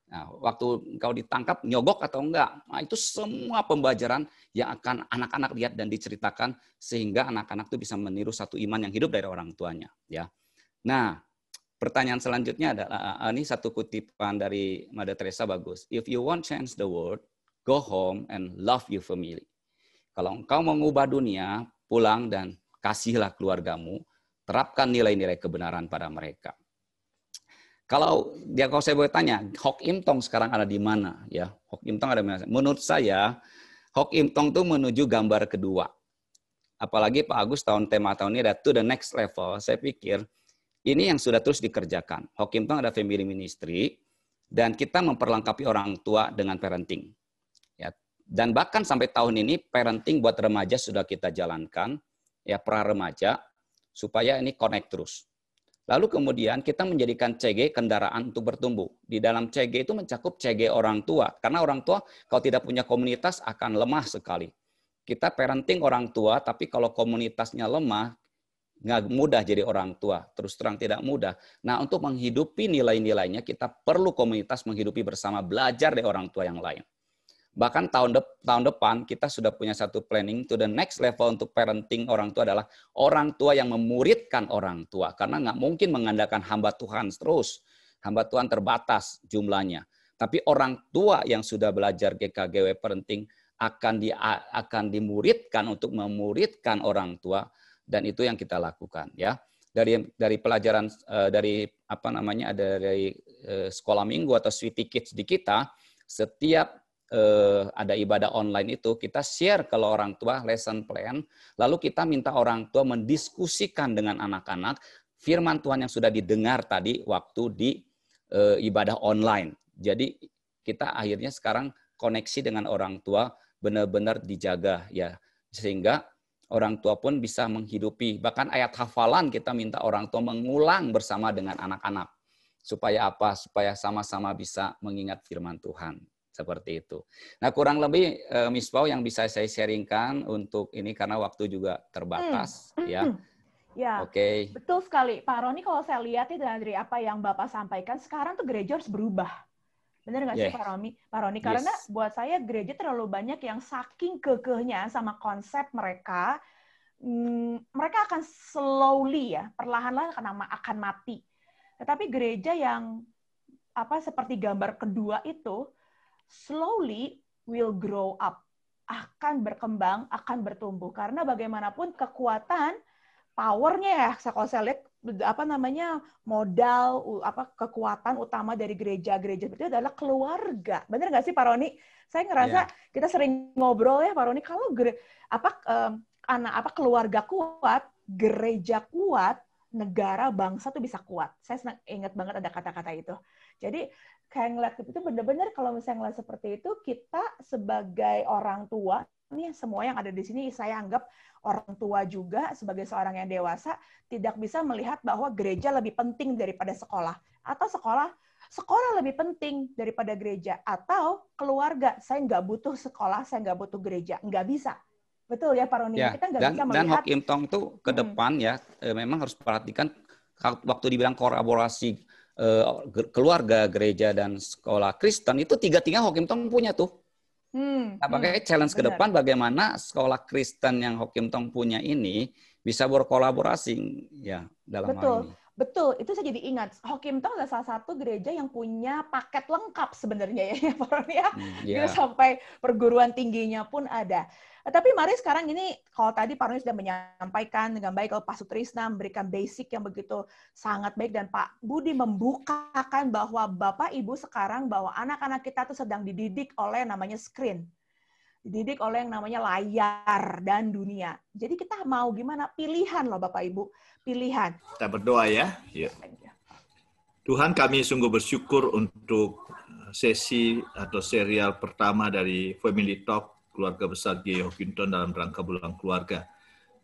Nah, waktu engkau ditangkap nyogok atau enggak. Nah, itu semua pembelajaran yang akan anak-anak lihat dan diceritakan sehingga anak-anak itu bisa meniru satu iman yang hidup dari orang tuanya, ya. Nah, pertanyaan selanjutnya adalah eh, eh, ini satu kutipan dari Mother Teresa bagus. If you want change the world, go home and love your family. Kalau engkau mengubah dunia, pulang dan kasihlah keluargamu, terapkan nilai-nilai kebenaran pada mereka. Kalau dia kalau saya boleh tanya, Hok Im Tong sekarang ada di mana? Ya, Hok Im Tong ada di mana? Menurut saya, Hok Im Tong itu menuju gambar kedua. Apalagi Pak Agus tahun tema tahun ini ada to the next level. Saya pikir ini yang sudah terus dikerjakan. Hok Im Tong ada family ministry dan kita memperlengkapi orang tua dengan parenting. Ya, dan bahkan sampai tahun ini parenting buat remaja sudah kita jalankan ya pra remaja supaya ini connect terus. Lalu kemudian kita menjadikan CG kendaraan untuk bertumbuh. Di dalam CG itu mencakup CG orang tua. Karena orang tua kalau tidak punya komunitas akan lemah sekali. Kita parenting orang tua, tapi kalau komunitasnya lemah, nggak mudah jadi orang tua. Terus terang tidak mudah. Nah untuk menghidupi nilai-nilainya kita perlu komunitas menghidupi bersama, belajar dari orang tua yang lain. Bahkan tahun, de tahun depan kita sudah punya satu planning to the next level untuk parenting orang tua adalah orang tua yang memuridkan orang tua. Karena nggak mungkin mengandalkan hamba Tuhan terus. Hamba Tuhan terbatas jumlahnya. Tapi orang tua yang sudah belajar GKGW parenting akan di, akan dimuridkan untuk memuridkan orang tua dan itu yang kita lakukan ya dari dari pelajaran eh, dari apa namanya ada dari eh, sekolah minggu atau sweetie kids di kita setiap eh, ada ibadah online itu, kita share ke orang tua lesson plan, lalu kita minta orang tua mendiskusikan dengan anak-anak firman Tuhan yang sudah didengar tadi waktu di eh, ibadah online. Jadi kita akhirnya sekarang koneksi dengan orang tua benar-benar dijaga ya sehingga orang tua pun bisa menghidupi. Bahkan ayat hafalan kita minta orang tua mengulang bersama dengan anak-anak. Supaya apa? Supaya sama-sama bisa mengingat firman Tuhan seperti itu. Nah, kurang lebih uh, Miss Pau yang bisa saya sharingkan untuk ini karena waktu juga terbatas hmm. ya. Hmm. Ya, Okay. betul sekali. Pak Roni kalau saya lihat ya dari apa yang Bapak sampaikan, sekarang tuh gereja harus berubah. Benar nggak yeah. sih Pak Roni? Pak Roni, yes. karena buat saya gereja terlalu banyak yang saking kekehnya sama konsep mereka, mm, mereka akan slowly ya, perlahan-lahan akan, akan mati. Tetapi gereja yang apa seperti gambar kedua itu, slowly will grow up, akan berkembang, akan bertumbuh. Karena bagaimanapun kekuatan, powernya ya, lihat apa namanya modal apa kekuatan utama dari gereja-gereja itu adalah keluarga. Bener nggak sih Pak Roni? Saya ngerasa yeah. kita sering ngobrol ya Pak Roni kalau gere, apa um, anak apa keluarga kuat, gereja kuat, negara bangsa tuh bisa kuat. Saya ingat banget ada kata-kata itu. Jadi kayak ngeliat itu bener-bener kalau misalnya ngeliat seperti itu kita sebagai orang tua ini semua yang ada di sini saya anggap orang tua juga sebagai seorang yang dewasa tidak bisa melihat bahwa gereja lebih penting daripada sekolah atau sekolah sekolah lebih penting daripada gereja atau keluarga saya nggak butuh sekolah saya nggak butuh gereja nggak bisa betul ya Pak Roni ya, kita nggak bisa melihat dan Im Tong tuh ke hmm. depan hmm. ya eh, memang harus perhatikan waktu dibilang kolaborasi Eh, keluarga, gereja dan sekolah Kristen itu tiga-tiga tong punya tuh. Hmm, nah, pakai hmm, challenge ke depan bagaimana sekolah Kristen yang tong punya ini bisa berkolaborasi ya dalam Betul. hal ini. Betul, itu saya jadi ingat. Hokim Tong adalah salah satu gereja yang punya paket lengkap sebenarnya ya, ya Pak ya. Hmm, yeah. Sampai perguruan tingginya pun ada. Tapi mari sekarang ini, kalau tadi Pak Roni sudah menyampaikan dengan baik, kalau Pak Sutrisna memberikan basic yang begitu sangat baik, dan Pak Budi membukakan bahwa Bapak Ibu sekarang, bahwa anak-anak kita itu sedang dididik oleh namanya screen dididik oleh yang namanya layar dan dunia. Jadi kita mau gimana pilihan loh Bapak Ibu pilihan. Kita berdoa ya. Yuk. Ya. Tuhan kami sungguh bersyukur untuk uh, sesi atau serial pertama dari Family Talk Keluarga Besar G. Hokinton dalam rangka bulan keluarga.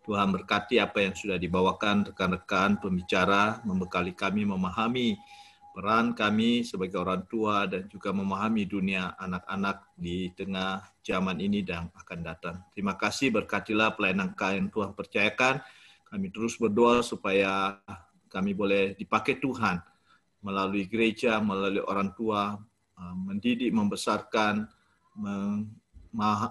Tuhan berkati apa yang sudah dibawakan rekan-rekan pembicara, membekali kami memahami peran kami sebagai orang tua dan juga memahami dunia anak-anak di tengah zaman ini dan akan datang. Terima kasih berkatilah pelayanan kain Tuhan percayakan kami terus berdoa supaya kami boleh dipakai Tuhan melalui gereja, melalui orang tua, uh, mendidik, membesarkan,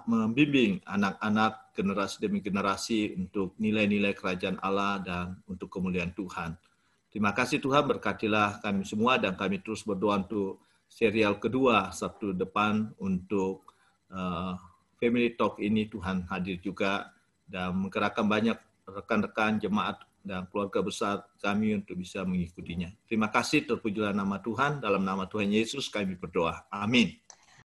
membimbing anak-anak generasi demi generasi untuk nilai-nilai kerajaan Allah dan untuk kemuliaan Tuhan. Terima kasih Tuhan, berkatilah kami semua dan kami terus berdoa untuk serial kedua Sabtu depan untuk uh, Family Talk ini Tuhan hadir juga dan menggerakkan banyak rekan-rekan jemaat dan keluarga besar kami untuk bisa mengikutinya. Terima kasih terpujilah nama Tuhan. Dalam nama Tuhan Yesus kami berdoa. Amin.